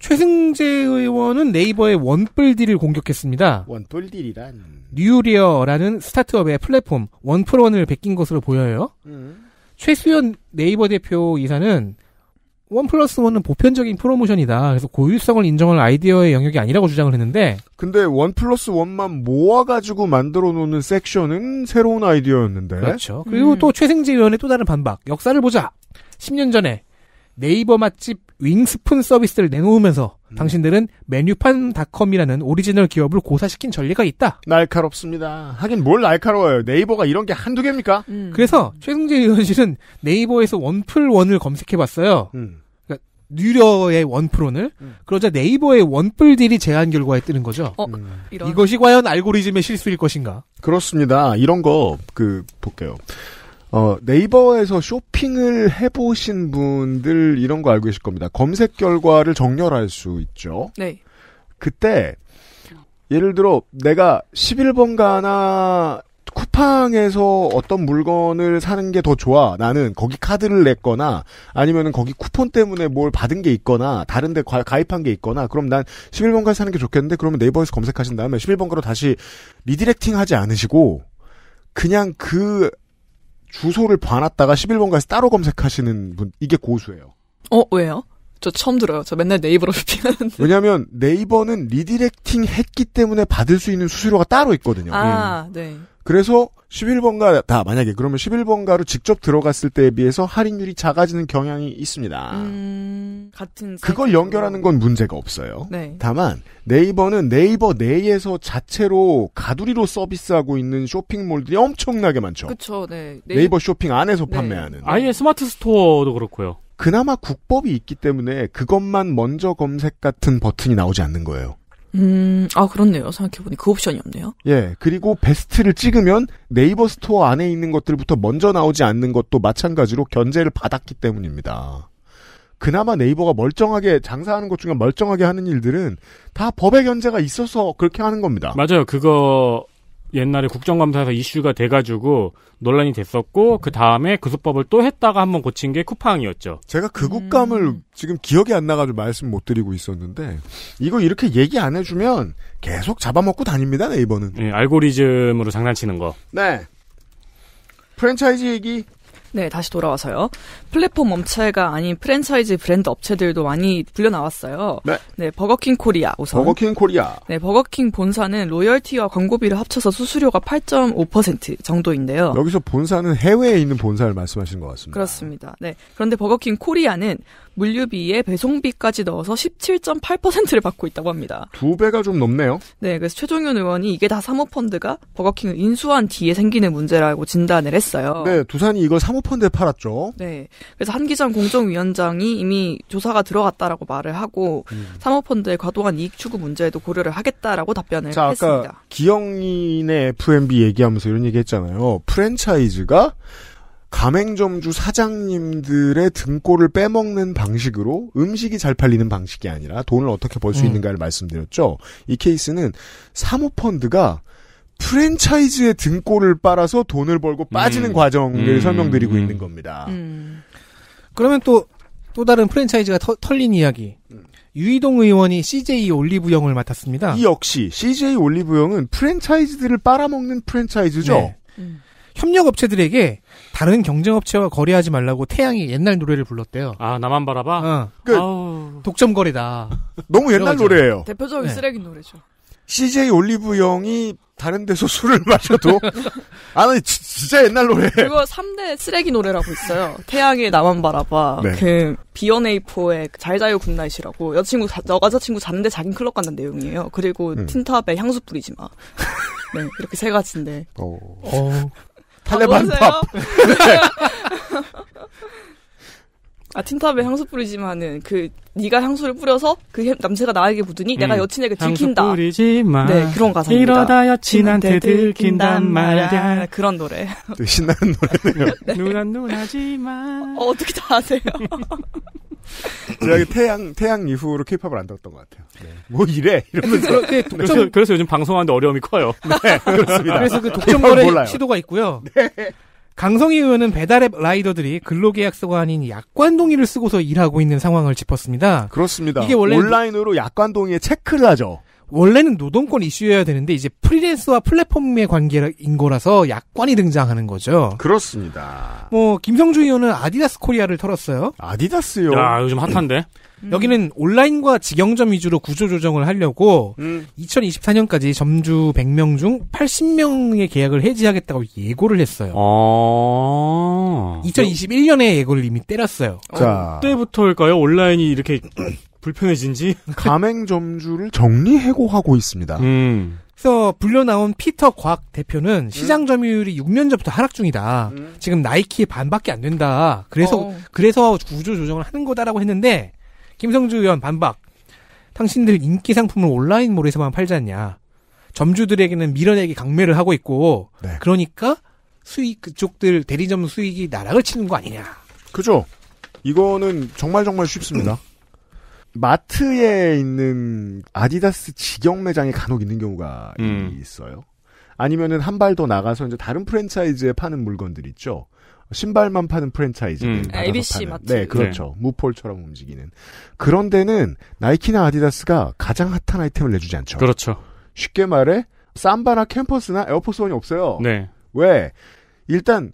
최승재 의원은 네이버의 원뿔딜을 공격했습니다. 원뿔딜이란 뉴리어라는 스타트업의 플랫폼 원플원을 베낀 것으로 보여요. 음. 최수연 네이버 대표 이사는 원 플러스 원은 보편적인 프로모션이다. 그래서 고유성을 인정할 아이디어의 영역이 아니라고 주장을 했는데. 근데 원 플러스 원만 모아가지고 만들어 놓는 섹션은 새로운 아이디어였는데. 그렇죠. 그리고 음. 또 최승재 의원의 또 다른 반박. 역사를 보자. 10년 전에 네이버 맛집 윙스푼 서비스를 내놓으면서 음. 당신들은 메뉴판닷컴이라는 오리지널 기업을 고사시킨 전례가 있다. 날카롭습니다. 하긴 뭘 날카로워요. 네이버가 이런 게 한두 개입니까? 음. 그래서 최승재 의원실은 네이버에서 원플원을 검색해봤어요. 음. 뉴려의 그러니까 원플원을 음. 그러자 네이버의 원뿔딜이 제한 결과에 뜨는 거죠. 어, 음. 이것이 과연 알고리즘의 실수일 것인가? 그렇습니다. 이런 거 그 볼게요. 어, 네이버에서 쇼핑을 해보신 분들 이런 거 알고 계실 겁니다. 검색 결과를 정렬할 수 있죠. 네. 그때 예를 들어 내가 11번가나 쿠팡에서 어떤 물건을 사는 게 더 좋아. 나는 거기 카드를 냈거나 아니면은 거기 쿠폰 때문에 뭘 받은 게 있거나 다른 데 가입한 게 있거나 그럼 난 11번가를 사는 게 좋겠는데 그러면 네이버에서 검색하신 다음에 11번가로 다시 리디렉팅 하지 않으시고 그냥 그 주소를 봐놨다가 11번가에서 따로 검색하시는 분 이게 고수예요. 어 왜요? 저 처음 들어요. 저 맨날 네이버로 쇼핑하는데. 왜냐하면 네이버는 리디렉팅 했기 때문에 받을 수 있는 수수료가 따로 있거든요. 아 음. 네. 그래서 11번가 다 만약에 그러면 11번가로 직접 들어갔을 때에 비해서 할인율이 작아지는 경향이 있습니다. 음. 같은 그걸 연결하는 건 문제가 없어요. 네. 다만 네이버는 네이버 내에서 자체로 가두리로 서비스하고 있는 쇼핑몰들이 엄청나게 많죠. 그렇죠. 네. 네이... 버 쇼핑 안에서 네. 판매하는. 아예 스마트 스토어도 그렇고요. 그나마 국법이 있기 때문에 그것만 먼저 검색 같은 버튼이 나오지 않는 거예요. 음, 아, 그렇네요. 생각해보니. 그 옵션이 없네요. 예, 그리고 베스트를 찍으면 네이버 스토어 안에 있는 것들부터 먼저 나오지 않는 것도 마찬가지로 견제를 받았기 때문입니다. 그나마 네이버가 멀쩡하게 장사하는 것 중에 멀쩡하게 하는 일들은 다 법의 견제가 있어서 그렇게 하는 겁니다. 맞아요. 그거 옛날에 국정감사에서 이슈가 돼가지고 논란이 됐었고 음. 그 다음에 그 수법을 또 했다가 한번 고친 게 쿠팡이었죠. 제가 그 국감을 음. 지금 기억이 안 나가지고 말씀 못 드리고 있었는데 이거 이렇게 얘기 안 해주면 계속 잡아먹고 다닙니다 네이버는. 네, 알고리즘으로 장난치는 거. 네. 프랜차이즈 얘기 네, 다시 돌아와서요. 플랫폼 업체가 아닌 프랜차이즈 브랜드 업체들도 많이 불려 나왔어요. 네. 네, 버거킹 코리아 우선. 버거킹 코리아. 네, 버거킹 본사는 로열티와 광고비를 합쳐서 수수료가 8.5% 정도인데요. 여기서 본사는 해외에 있는 본사를 말씀하시것 같습니다. 그렇습니다. 네. 그런데 버거킹 코리아는 물류비에 배송비까지 넣어서 17.8%를 받고 있다고 합니다. 두 배가 좀 넘네요. 네, 그래서 최종윤 의원이 이게 다 사모펀드가 버거킹을 인수한 뒤에 생기는 문제라고 진단을 했어요. 네, 두산이 이걸 사모펀드에 팔았죠. 네, 그래서 한기전 공정위원장이 이미 조사가 들어갔다라고 말을 하고 음. 사모펀드의 과도한 이익 추구 문제에도 고려를 하겠다라고 답변을 자, 했습니다. 아까 기영인의 F&B 얘기하면서 이런 얘기했잖아요. 프랜차이즈가 가맹점주 사장님들의 등골을 빼먹는 방식으로 음식이 잘 팔리는 방식이 아니라 돈을 어떻게 벌수 음. 있는가를 말씀드렸죠. 이 케이스는 사모펀드가 프랜차이즈의 등골을 빨아서 돈을 벌고 빠지는 음. 과정을 음. 설명드리고 있는 겁니다. 음. 그러면 또, 또 다른 프랜차이즈가 터, 털린 이야기. 유이동 의원이 CJ 올리브영을 맡았습니다. 이 역시 CJ 올리브영은 프랜차이즈들을 빨아먹는 프랜차이즈죠. 네. 음. 협력업체들에게 다른 경쟁업체와 거래하지 말라고 태양이 옛날 노래를 불렀대요. 아, 나만 바라봐? 어. 그, 독점 거리다 너무 옛날 노래예요. 대표적인 네. 쓰레기 노래죠. CJ 올리브 영이 다른 데서 술을 마셔도 아니 진짜 옛날 노래. 그거 3대 쓰레기 노래라고 있어요. 태양의 나만 바라봐. 네. 그 b 이포의 그 잘자요 굿나잇이라고 여자친구 너가 여자친구 잤는데 자긴 클럽 간다는 내용이에요. 그리고 음. 틴탑의 향수 뿌리지 마. 네, 이렇게 세 가지인데. 어. 어. 탈레반 아, 팝. 네. 아 틴탑에 향수 뿌리지만은 그 네가 향수를 뿌려서 그 남자가 나에게 부으니 음. 내가 여친에게 들킨다. 향수 뿌리지 마. 네 그런 가사입니다. 이러다 여친한테 들킨단 말야 아, 그런 노래. 되게 신나는 노래네요. 네. 눈안 눈하지 마. 어, 어떻게 다 아세요? 제가 태양 태양 이후로 케이팝을 안 들었던 것 같아요. 네. 뭐 이래 이러면서 네, 그래서, 그래서 요즘 방송하는데 어려움이 커요. 네 그렇습니다. 그래서 그 독점 거래 시도가 있고요. 네. 강성희 의원은 배달앱 라이더들이 근로계약서가 아닌 약관 동의를 쓰고서 일하고 있는 상황을 짚었습니다. 그렇습니다. 이게 원래 온라인으로 약관 동의에 체크를 하죠. 원래는 노동권 이슈여야 되는데 이제 프리랜서와 플랫폼의 관계인 거라서 약관이 등장하는 거죠. 그렇습니다. 뭐 김성주 의원은 아디다스 코리아를 털었어요. 아디다스요. 야 요즘 핫한데. 음. 여기는 온라인과 직영점 위주로 구조 조정을 하려고 음. 2024년까지 점주 100명 중 80명의 계약을 해지하겠다고 예고를 했어요. 아~ 2021년에 예고를 이미 때렸어요. 어, 자. 그때부터일까요? 온라인이 이렇게 불편해진지 가맹 점주를 정리해고하고 있습니다. 음. 그래서 불려 나온 피터 곽 대표는 음. 시장 점유율이 6년 전부터 하락 중이다. 음. 지금 나이키의 반밖에 안 된다. 그래서 어. 그래서 구조 조정을 하는 거다라고 했는데 김성주 의원 반박. 당신들 인기 상품을 온라인몰에서만 팔잖냐. 점주들에게는 밀어내기 강매를 하고 있고 네. 그러니까 수익 그쪽들 대리점 수익이 나락을 치는 거 아니냐. 그죠. 이거는 정말 정말 쉽습니다. 음. 마트에 있는 아디다스 직영 매장이 간혹 있는 경우가 음. 있어요. 아니면은 한 발 더 나가서 이제 다른 프랜차이즈에 파는 물건들 있죠. 신발만 파는 프랜차이즈. 음. ABC 파는. 마트. 네, 그렇죠. 네. 무폴처럼 움직이는. 그런데는 나이키나 아디다스가 가장 핫한 아이템을 내주지 않죠. 그렇죠. 쉽게 말해 삼바나 캠퍼스나 에어포스원이 없어요. 네. 왜? 일단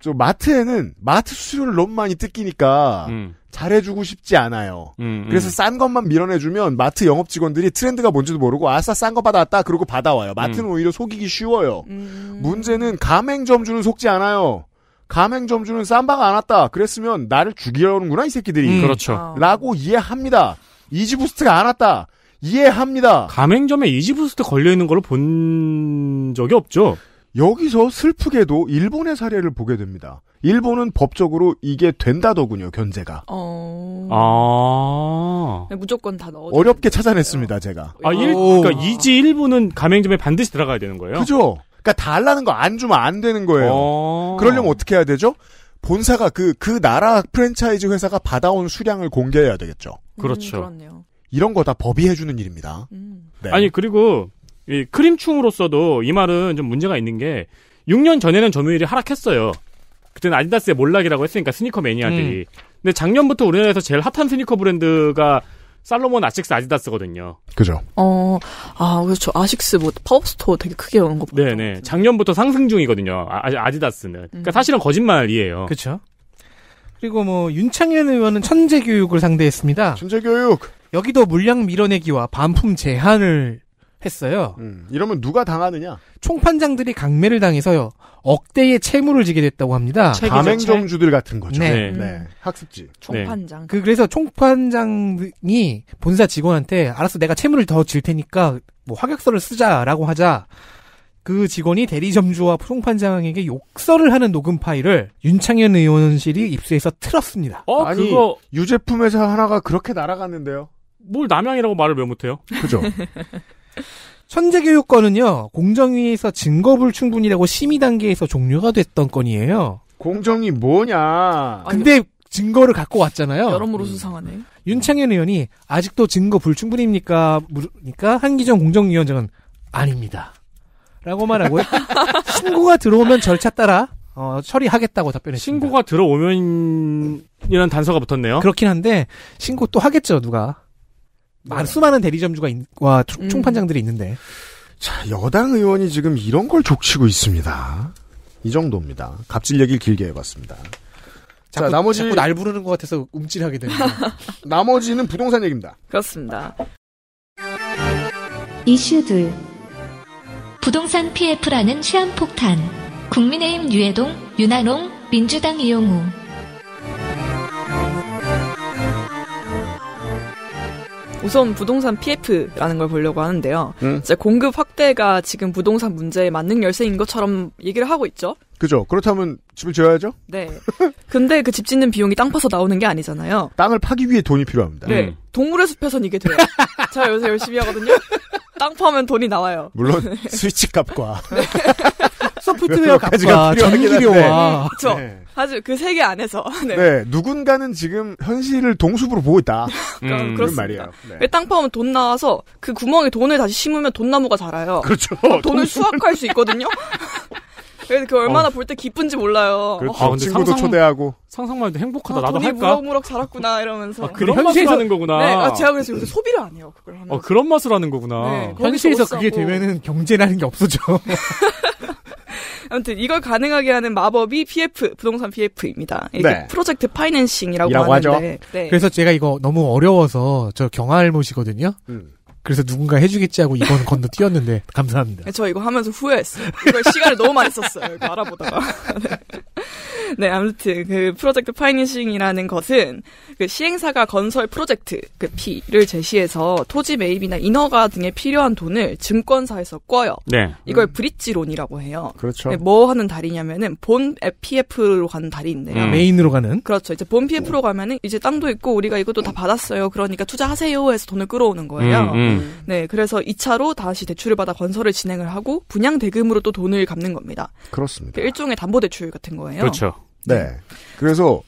저 마트에는 마트 수수료를 너무 많이 뜯기니까 음. 잘해주고 싶지 않아요. 음, 음. 그래서 싼 것만 밀어내주면 마트 영업 직원들이 트렌드가 뭔지도 모르고 아싸 싼 거 받아왔다 그러고 받아와요. 마트는 음. 오히려 속이기 쉬워요. 음. 문제는 가맹점 주는 속지 않아요. 가맹점주는 쌈바가 안 왔다. 그랬으면 나를 죽이려는구나 이 새끼들이. 음, 그렇죠. 어. 라고 이해합니다. 이지부스트가 안 왔다. 이해합니다. 가맹점에 이지부스트 걸려 있는 걸 본 적이 없죠. 여기서 슬프게도 일본의 사례를 보게 됩니다. 일본은 법적으로 이게 된다더군요, 견제가. 어... 아. 네, 무조건 다 넣어. 어렵게 찾아냈습니다, 제가. 아, 일, 그러니까 이지 일부는 가맹점에 반드시 들어가야 되는 거예요? 그죠? 그러니까 달라는 거 안 주면 안 되는 거예요. 어. 그러려면 어떻게 해야 되죠? 본사가 그그 그 나라 프랜차이즈 회사가 받아온 수량을 공개해야 되겠죠. 그렇죠. 음, 이런 거 다 법이 해주는 일입니다. 음. 네. 아니 그리고 이 크림충으로서도 이 말은 좀 문제가 있는 게 6년 전에는 점유율이 하락했어요. 그때는 아디다스의 몰락이라고 했으니까 스니커 매니아들이. 음. 근데 작년부터 우리나라에서 제일 핫한 스니커 브랜드가 살로몬 아식스 아디다스거든요. 그죠. 어, 아, 그렇죠. 아식스 뭐파업스토어 되게 크게 온것거 보죠. 네네. 작년부터 상승 중이거든요. 아, 아 디다스는 그러니까 음. 사실은 거짓말이에요. 그렇죠. 그리고 뭐 윤창현 의원은 천재 교육을 상대했습니다. 천재 교육. 여기도 물량 밀어내기와 반품 제한을 했어요. 음, 이러면 누가 당하느냐? 총판장들이 강매를 당해서요. 억대의 채무를 지게 됐다고 합니다. 가맹점주들 아, 같은 거죠. 네. 네. 네. 학습지. 총판장. 그 그래서 총판장이 본사 직원한테 알았어 내가 채무를 더 질 테니까 뭐 화격서를 쓰자라고 하자. 그 직원이 대리점주와 총판장에게 욕설을 하는 녹음 파일을 윤창현 의원실이 입수해서 틀었습니다. 어, 아니, 그거 유제품 회사 하나가 그렇게 날아갔는데요. 뭘 남양이라고 말을 왜 못해요? 그죠. 천재교육 권은요 공정위에서 증거불 충분이라고 심의 단계에서 종료가 됐던 건이에요. 공정이 뭐냐. 근데 아니, 증거를 갖고 왔잖아요. 여러모로 음. 수상하네요. 윤창현 의원이 아직도 증거 불충분입니까? 물으니까 한기정 공정위원장은 아닙니다. 라고 말하고요. 신고가 들어오면 절차 따라 어, 처리하겠다고 답변했습니다. 신고가 들어오면이라는 단서가 붙었네요. 그렇긴 한데 신고 또 하겠죠 누가. 네. 아, 수많은 대리점주가 있, 와 음. 총판장들이 있는데. 자 여당 의원이 지금 이런 걸 족치고 있습니다. 이 정도입니다. 갑질 얘기를 길게 해봤습니다. 자, 자꾸, 나머지 자꾸 날 부르는 것 같아서 움찔하게 되네요. 나머지는 부동산 얘기입니다. 그렇습니다. 이슈 들 부동산 PF라는 시한폭탄 국민의힘 유해동, 윤한홍, 민주당 이용우 우선 부동산 PF라는 걸 보려고 하는데요. 음. 이제 공급 확대가 지금 부동산 문제의 만능 열쇠인 것처럼 얘기를 하고 있죠. 그죠. 그렇다면 집을 지어야죠. 네. 근데 그 집 짓는 비용이 땅 파서 나오는 게 아니잖아요. 땅을 파기 위해 돈이 필요합니다. 네. 음. 동물의 숲에선 이게 돼요. 제가 요새 열심히 하거든요. 땅 파면 돈이 나와요. 물론 스위치 값과 네. 소프트웨어 값과 전기료와 그렇죠. 네. 아주 그 세계 안에서 네. 네. 누군가는 지금 현실을 동숲으로 보고 있다. 그러니까 음. 그런 말이에요. 네. 땅 파면 돈 나와서 그 구멍에 돈을 다시 심으면 돈나무가 자라요. 그렇죠. 어, 돈을 수확할 수 있거든요. 그래서 그 얼마나 어. 볼때 기쁜지 몰라요. 그렇죠. 아, 근데 친구도 상상, 초대하고 상상만 해도 행복하다. 아, 나도 돈이 할까? 무럭무럭 자랐구나 이러면서. 아, 그런 현실에서, 맛을 하는 거구나. 네, 아, 제가 그래서 요새 소비를 안 해요. 그걸 하면서. 어, 그런 맛을 하는 거구나. 네, 현실에서 그게 되면은 경제라는 게 없어져. 아무튼 이걸 가능하게 하는 마법이 PF 부동산 PF입니다. 이게 네. 프로젝트 파이낸싱이라고 하는데. 네. 그래서 제가 이거 너무 어려워서 저 경알못이거든요. 음. 그래서 누군가 해주겠지 하고 이건 건너뛰었는데 감사합니다. 저 이거 하면서 후회했어요. 이걸 시간을 너무 많이 썼어요. 이거 알아보다가. 네. 네, 아무튼 그 프로젝트 파이닝싱이라는 것은 그 시행사가 건설 프로젝트 그 P를 제시해서 토지 매입이나 인허가 등에 필요한 돈을 증권사에서 꿔요. 네. 이걸 음. 브릿지론이라고 해요. 그렇죠. 네, 뭐 하는 다리냐면은 본 PF로 가는 다리인데요. 음. 메인으로 가는. 그렇죠. 이제 본 PF로 가면은 이제 땅도 있고 우리가 이것도 다 받았어요. 그러니까 투자하세요 해서 돈을 끌어오는 거예요. 음, 음. 네, 그래서 2차로 다시 대출을 받아 건설을 진행을 하고 분양 대금으로 또 돈을 갚는 겁니다. 그렇습니다. 그 일종의 담보 대출 같은 거예요. 그렇죠. 네. 네. 그래서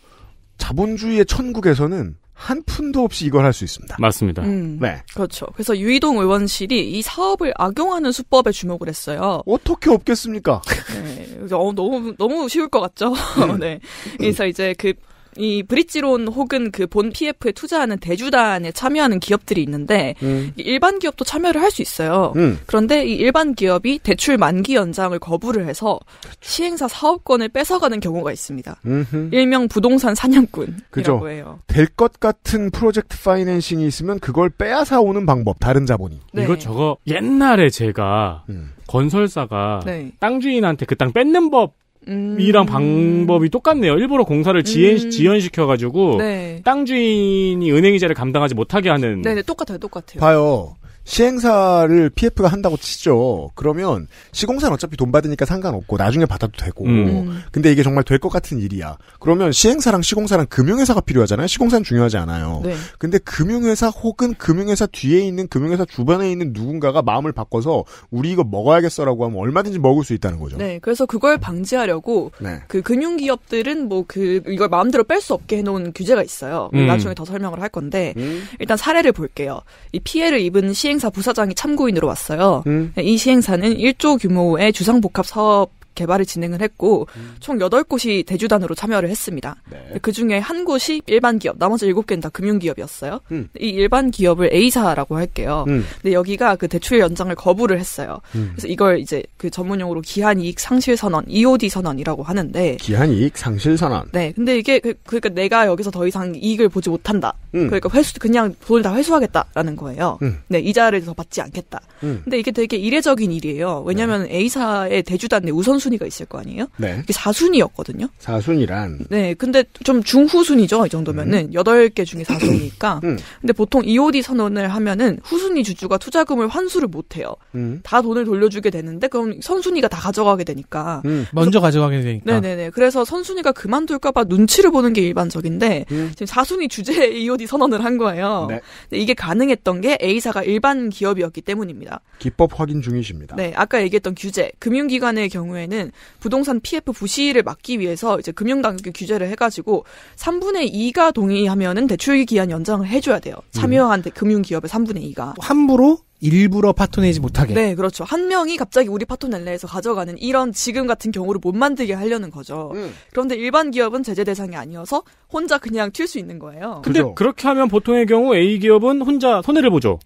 자본주의의 천국에서는 한 푼도 없이 이걸 할 수 있습니다. 맞습니다. 음, 네. 그렇죠. 그래서 유이동 의원실이 이 사업을 악용하는 수법에 주목을 했어요. 어떻게 없겠습니까? 네. 어, 너무, 너무 쉬울 것 같죠? 음. 네. 그래서 이제 그이 브릿지론 혹은 그 본 PF에 투자하는 대주단에 참여하는 기업들이 있는데 음. 일반 기업도 참여를 할 수 있어요. 음. 그런데 이 일반 기업이 대출 만기 연장을 거부를 해서 그렇 시행사 사업권을 뺏어가는 경우가 있습니다. 음흠. 일명 부동산 사냥꾼이라고 해요. 될 것 같은 프로젝트 파이낸싱이 있으면 그걸 빼앗아 오는 방법 다른 자본이. 네. 이거 저거 옛날에 제가 음. 건설사가 네. 땅 주인한테 그 땅 뺏는 법 음. 이랑 방법이 똑같네요. 일부러 공사를 지연, 음. 지연시켜가지고 네. 땅 주인이 은행 이자를 감당하지 못하게 하는. 네네 네, 똑같아요, 똑같아요. 봐요. 시행사를 PF가 한다고 치죠. 그러면 시공사는 어차피 돈 받으니까 상관없고 나중에 받아도 되고. 음. 근데 이게 정말 될 것 같은 일이야. 그러면 시행사랑 시공사랑 금융회사가 필요하잖아요. 시공사는 중요하지 않아요. 네. 근데 금융회사 혹은 금융회사 뒤에 있는 금융회사 주변에 있는 누군가가 마음을 바꿔서 우리 이거 먹어야겠어라고 하면 얼마든지 먹을 수 있다는 거죠. 네. 그래서 그걸 방지하려고 네. 그 금융기업들은 뭐 그 이걸 마음대로 뺄 수 없게 해놓은 규제가 있어요. 음. 나중에 더 설명을 할 건데 음. 일단 사례를 볼게요. 이 피해를 입은 시 시행사 부사장이 참고인으로 왔어요. 음. 네, 이 시행사는 1조 규모의 주상복합 사업 개발을 진행을 했고 음. 총 8곳이 대주단으로 참여를 했습니다. 네. 그 중에 한 곳이 일반 기업, 나머지 7개는 다 금융 기업이었어요. 음. 이 일반 기업을 A사라고 할게요. 음. 근데 여기가 그 대출 연장을 거부를 했어요. 음. 그래서 이걸 이제 그 전문용어로 기한 이익 상실 선언, EOD 선언이라고 하는데 기한 이익 상실 선언. 네. 근데 이게 그, 그러니까 내가 여기서 더 이상 이익을 보지 못한다. 음. 그러니까 회수 그냥 돈을 다 회수하겠다라는 거예요. 음. 네, 이자를 더 받지 않겠다. 근데 이게 되게 이례적인 일이에요. 왜냐면 하 네. A사의 대주단의 우선순위 4순위가 있을 거 아니에요? 네. 이게 4순위였거든요. 4순위란? 네. 근데 좀 중후순위죠. 이 정도면은. 음. 8개 중에 4순위니까. 음. 근데 보통 EOD 선언을 하면은 후순위 주주가 투자금을 환수를 못 해요. 음. 다 돈을 돌려주게 되는데 그럼 선순위가 다 가져가게 되니까. 음. 먼저 가져가게 되니까. 네네네. 그래서 선순위가 그만둘까봐 눈치를 보는 게 일반적인데 음. 지금 4순위 주제 EOD 선언을 한 거예요. 네. 이게 가능했던 게 A사가 일반 기업이었기 때문입니다. 기법 확인 중이십니다. 네. 아까 얘기했던 규제, 금융기관의 경우에는 경우에는 부동산 PF 부실을 막기 위해서 이제 금융당국이 규제를 해가지고 3분의 2가 동의하면은 대출 기한 연장을 해줘야 돼요. 음. 참여한 음. 금융기업의 3분의 2가. 함부로 일부러 파토내지 못하게. 네, 그렇죠. 한 명이 갑자기 우리 파토넬레에서 가져가는 이런 지금 같은 경우를 못 만들게 하려는 거죠. 음. 그런데 일반 기업은 제재 대상이 아니어서 혼자 그냥 튈 수 있는 거예요. 근데 그렇죠. 그렇게 하면 보통의 경우 A 기업은 혼자 손해를 보죠.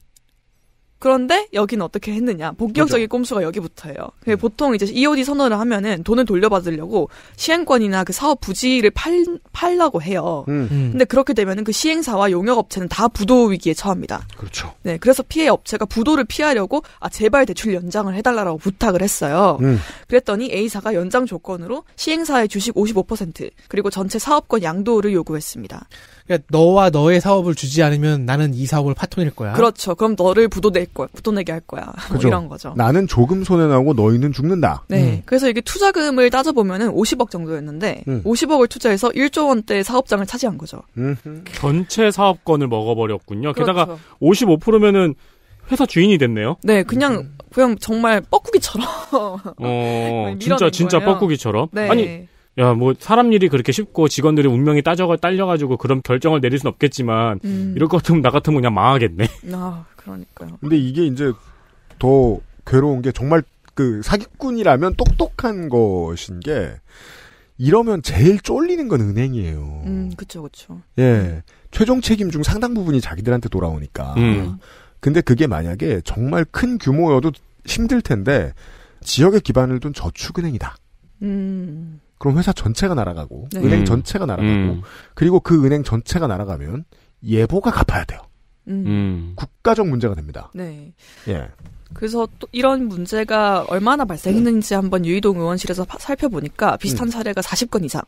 그런데 여기는 어떻게 했느냐. 본격적인 꼼수가 여기부터예요. 그 음. 보통 이제 EOD 선언을 하면은 돈을 돌려받으려고 시행권이나 그 사업 부지를 팔, 팔라고 해요. 음. 음. 근데 그렇게 되면은 그 시행사와 용역업체는 다 부도 위기에 처합니다. 그렇죠. 네. 그래서 피해 업체가 부도를 피하려고 아, 제발 대출 연장을 해달라고 부탁을 했어요. 음. 그랬더니 A사가 연장 조건으로 시행사의 주식 55% 그리고 전체 사업권 양도를 요구했습니다. 그러니까 너와 너의 사업을 주지 않으면 나는 이 사업을 파토낼 거야. 그렇죠. 그럼 너를 부도낼 거야. 부도내게 할 거야. 뭐 이런 거죠. 나는 조금 손해 나고 너희는 죽는다. 네. 음. 그래서 이게 투자금을 따져보면은 50억 정도였는데 음. 50억을 투자해서 1조 원대 사업장을 차지한 거죠. 음 전체 사업권을 먹어버렸군요. 그렇죠. 게다가 55%면은 회사 주인이 됐네요. 네, 그냥 음. 그냥 정말 뻐꾸기처럼. 어, 진짜 진짜 거예요. 뻐꾸기처럼. 네. 아니 야, 뭐, 사람 일이 그렇게 쉽고 직원들이 운명이 따져가, 딸려가지고 그런 결정을 내릴 순 없겠지만, 음. 이럴 것 같으면 나 같으면 그냥 망하겠네. 아, 그러니까요. 근데 이게 이제 더 괴로운 게 정말 그 사기꾼이라면 똑똑한 것인 게, 이러면 제일 쫄리는 건 은행이에요. 음, 그쵸, 그쵸. 예. 음. 최종 책임 중 상당 부분이 자기들한테 돌아오니까. 음. 근데 그게 만약에 정말 큰 규모여도 힘들 텐데, 지역에 기반을 둔 저축은행이다. 음. 그럼 회사 전체가 날아가고 네. 은행 음. 전체가 날아가고 음. 그리고 그 은행 전체가 날아가면 예보가 갚아야 돼요. 음. 음. 국가적 문제가 됩니다. 네. 예. 그래서 또 이런 문제가 얼마나 발생했는지 한번 유이동 의원실에서 파, 살펴보니까 비슷한 음. 사례가 40건 이상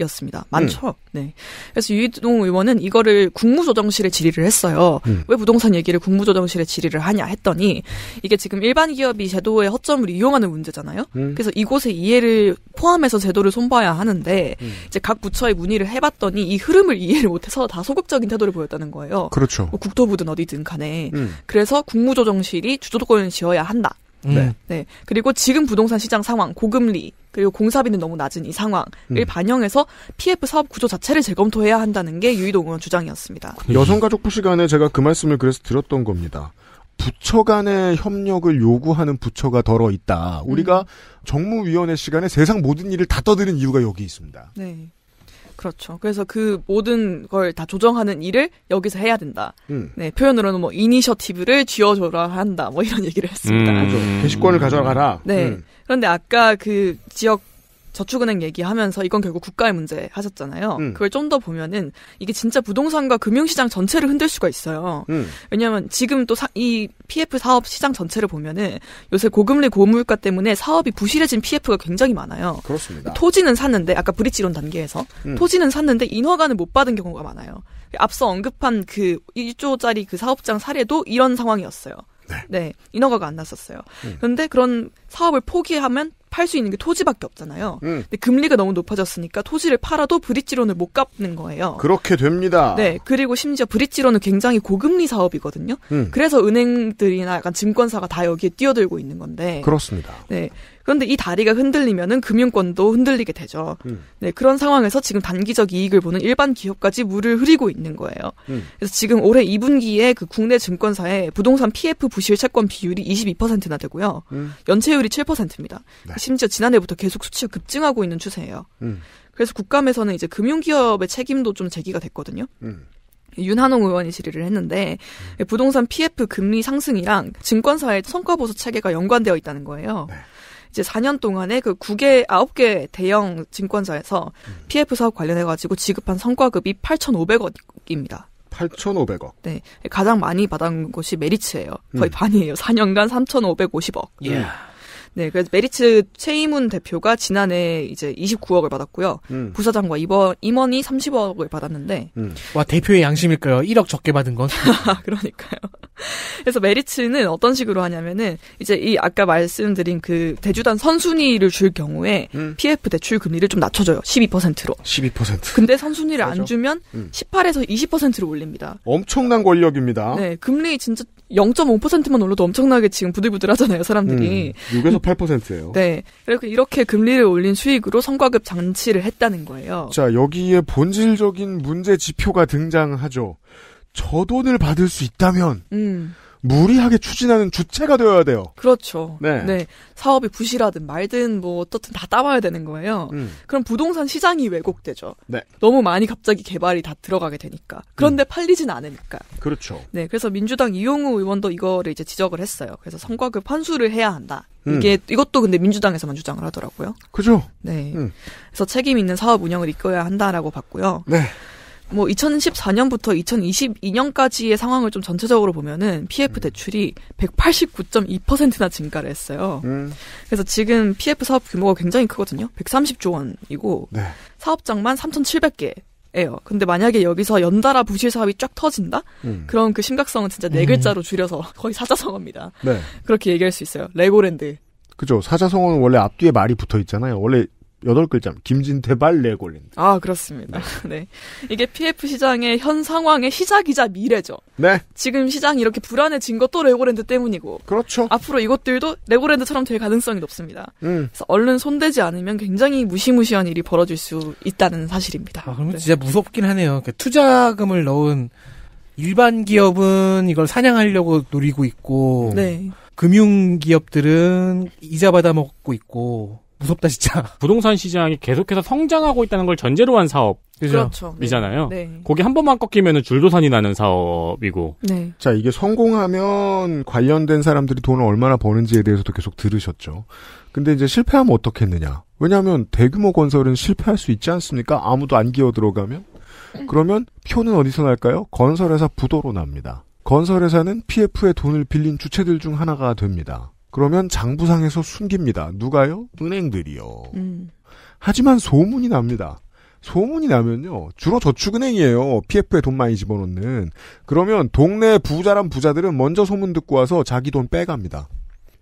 이었습니다 많죠. 음. 네. 그래서 유이동 의원은 이거를 국무조정실에 질의를 했어요. 음. 왜 부동산 얘기를 국무조정실에 질의를 하냐 했더니 이게 지금 일반 기업이 제도의 허점을 이용하는 문제잖아요. 음. 그래서 이곳에 이해를 포함해서 제도를 손봐야 하는데 음. 이제 각 부처에 문의를 해봤더니 이 흐름을 이해를 못해서 다 소극적인 태도를 보였다는 거예요. 그렇죠. 뭐 국토부든 어디든 간에 음. 그래서 국무조정실이 주도권을 지어야 한다. 네. 음. 네. 네. 그리고 지금 부동산 시장 상황, 고금리, 그리고 공사비는 너무 낮은 이 상황을 음. 반영해서 PF 사업 구조 자체를 재검토해야 한다는 게 유이동 의원 주장이었습니다. 여성가족부 시간에 제가 그 말씀을 그래서 드렸던 겁니다. 부처 간의 협력을 요구하는 부처가 덜어 있다. 우리가 음. 정무위원회 시간에 세상 모든 일을 다 떠드는 이유가 여기 있습니다. 네. 그렇죠. 그래서 그 모든 걸 다 조정하는 일을 여기서 해야 된다. 음. 네, 표현으로는 뭐 이니셔티브를 쥐어줘라 한다. 뭐 이런 얘기를 했습니다. 음. 그렇죠. 게시권을 가져가라. 네. 음. 그런데 아까 그 지역 저축은행 얘기하면서 이건 결국 국가의 문제 하셨잖아요. 음. 그걸 좀 더 보면은 이게 진짜 부동산과 금융시장 전체를 흔들 수가 있어요. 음. 왜냐하면 지금 또 이 PF 사업 시장 전체를 보면은 요새 고금리 고물가 때문에 사업이 부실해진 PF가 굉장히 많아요. 그렇습니다. 토지는 샀는데 아까 브릿지론 단계에서 음. 토지는 샀는데 인허가는 못 받은 경우가 많아요. 앞서 언급한 그 1조짜리 그 사업장 사례도 이런 상황이었어요. 네. 네. 인허가가 안 났었어요. 음. 그런데 그런 사업을 포기하면 팔수 있는 게 토지밖에 없잖아요. 음. 근데 금리가 너무 높아졌으니까 토지를 팔아도 브릿지론을 못 갚는 거예요. 그렇게 됩니다. 네. 그리고 심지어 브릿지론은 굉장히 고금리 사업이거든요. 음. 그래서 은행들이나 약간 증권사가 다 여기에 뛰어들고 있는 건데. 그렇습니다. 네. 그런데 이 다리가 흔들리면은 금융권도 흔들리게 되죠. 음. 네, 그런 상황에서 지금 단기적 이익을 보는 일반 기업까지 물을 흐리고 있는 거예요. 음. 그래서 지금 올해 2분기에 그 국내 증권사의 부동산 PF 부실 채권 비율이 22%나 되고요. 음. 연체율이 7%입니다. 네. 심지어 지난해부터 계속 수치가 급증하고 있는 추세예요. 음. 그래서 국감에서는 이제 금융기업의 책임도 좀 제기가 됐거든요. 음. 윤한홍 의원이 질의를 했는데 음. 부동산 PF 금리 상승이랑 증권사의 성과보수 체계가 연관되어 있다는 거예요. 네. 이제 4년 동안에 그 9개 9개 대형 증권사에서 음. PF 사업 관련해 가지고 지급한 성과급이 8,500억입니다. 8,500억. 네. 가장 많이 받은 곳이 메리츠예요. 거의 음. 반이에요. 4년간 3,550억. 예. Yeah. 음. 네, 그래서 메리츠 최이문 대표가 지난해 이제 29억을 받았고요. 음. 부사장과 이번 임원이 30억을 받았는데. 음. 와 대표의 양심일까요? 1억 적게 받은 건. 그러니까요. 그래서 메리츠는 어떤 식으로 하냐면은 이제 이 아까 말씀드린 그 대주단 선순위를 줄 경우에 음. PF 대출 금리를 좀 낮춰줘요. 12%로. 12%. 근데 선순위를 그렇죠. 안 주면 18에서 음. 20%로 올립니다. 엄청난 권력입니다. 네, 금리 진짜 0.5%만 올려도 엄청나게 지금 부들부들하잖아요, 사람들이. 음, 6에서 8%예요. 음. 네. 그렇게 이렇게 금리를 올린 수익으로 성과급 장치를 했다는 거예요. 자, 여기에 본질적인 문제 지표가 등장하죠. 저 돈을 받을 수 있다면 음. 무리하게 추진하는 주체가 되어야 돼요. 그렇죠. 네. 네. 사업이 부실하든 말든 뭐 어떻든 다 따봐야 되는 거예요. 음. 그럼 부동산 시장이 왜곡되죠. 네. 너무 많이 갑자기 개발이 다 들어가게 되니까. 그런데 음. 팔리진 않으니까. 그렇죠. 네. 그래서 민주당 이용우 의원도 이거를 이제 지적을 했어요. 그래서 성과급 환수를 해야 한다. 음. 이게 음. 이것도 근데 민주당에서만 주장을 하더라고요. 그죠? 네. 음. 그래서 책임 있는 사업 운영을 이끌어야 한다라고 봤고요. 네. 뭐 2014년부터 2022년까지의 상황을 좀 전체적으로 보면은 PF 음. 대출이 189.2%나 증가를 했어요. 음. 그래서 지금 PF 사업 규모가 굉장히 크거든요. 130조 원이고 네. 사업장만 3,700개 에요 근데 만약에 여기서 연달아 부실 사업이 쫙 터진다? 음. 그럼 그 심각성은 진짜 네 음. 글자로 줄여서 거의 사자성어입니다. 네. 그렇게 얘기할 수 있어요. 레고랜드. 그죠. 사자성어는 원래 앞뒤에 말이 붙어 있잖아요. 원래 여덟 글자 김진태발 레골린. 네 아 그렇습니다. 네. 네. 이게 PF 시장의 현 상황의 시작이자 미래죠. 네. 지금 시장이 이렇게 불안해진 것도 레고랜드 때문이고. 그렇죠. 앞으로 이것들도 레고랜드처럼 될 가능성이 높습니다. 음. 그래서 얼른 손대지 않으면 굉장히 무시무시한 일이 벌어질 수 있다는 사실입니다. 아, 그러면 네. 진짜 무섭긴 하네요. 그러니까 투자금을 넣은 일반 기업은 이걸 사냥하려고 노리고 있고. 네. 금융 기업들은 이자 받아먹고 있고. 무섭다 진짜. 부동산 시장이 계속해서 성장하고 있다는 걸 전제로 한 사업. 그렇죠. 네. 이잖아요. 네. 거기 한 번만 꺾이면 줄도산이 나는 사업이고. 네. 자, 이게 성공하면 관련된 사람들이 돈을 얼마나 버는지에 대해서도 계속 들으셨죠. 근데 이제 실패하면 어떻겠느냐. 왜냐하면 대규모 건설은 실패할 수 있지 않습니까? 아무도 안 기어 들어가면. 그러면 표는 어디서 날까요? 건설회사 부도로 납니다. 건설회사는 PF의 돈을 빌린 주체들 중 하나가 됩니다. 그러면 장부상에서 숨깁니다. 누가요? 은행들이요. 음. 하지만 소문이 납니다. 소문이 나면요. 주로 저축은행이에요. PF에 돈 많이 집어넣는. 그러면 동네 부자란 부자들은 먼저 소문 듣고 와서 자기 돈 빼갑니다.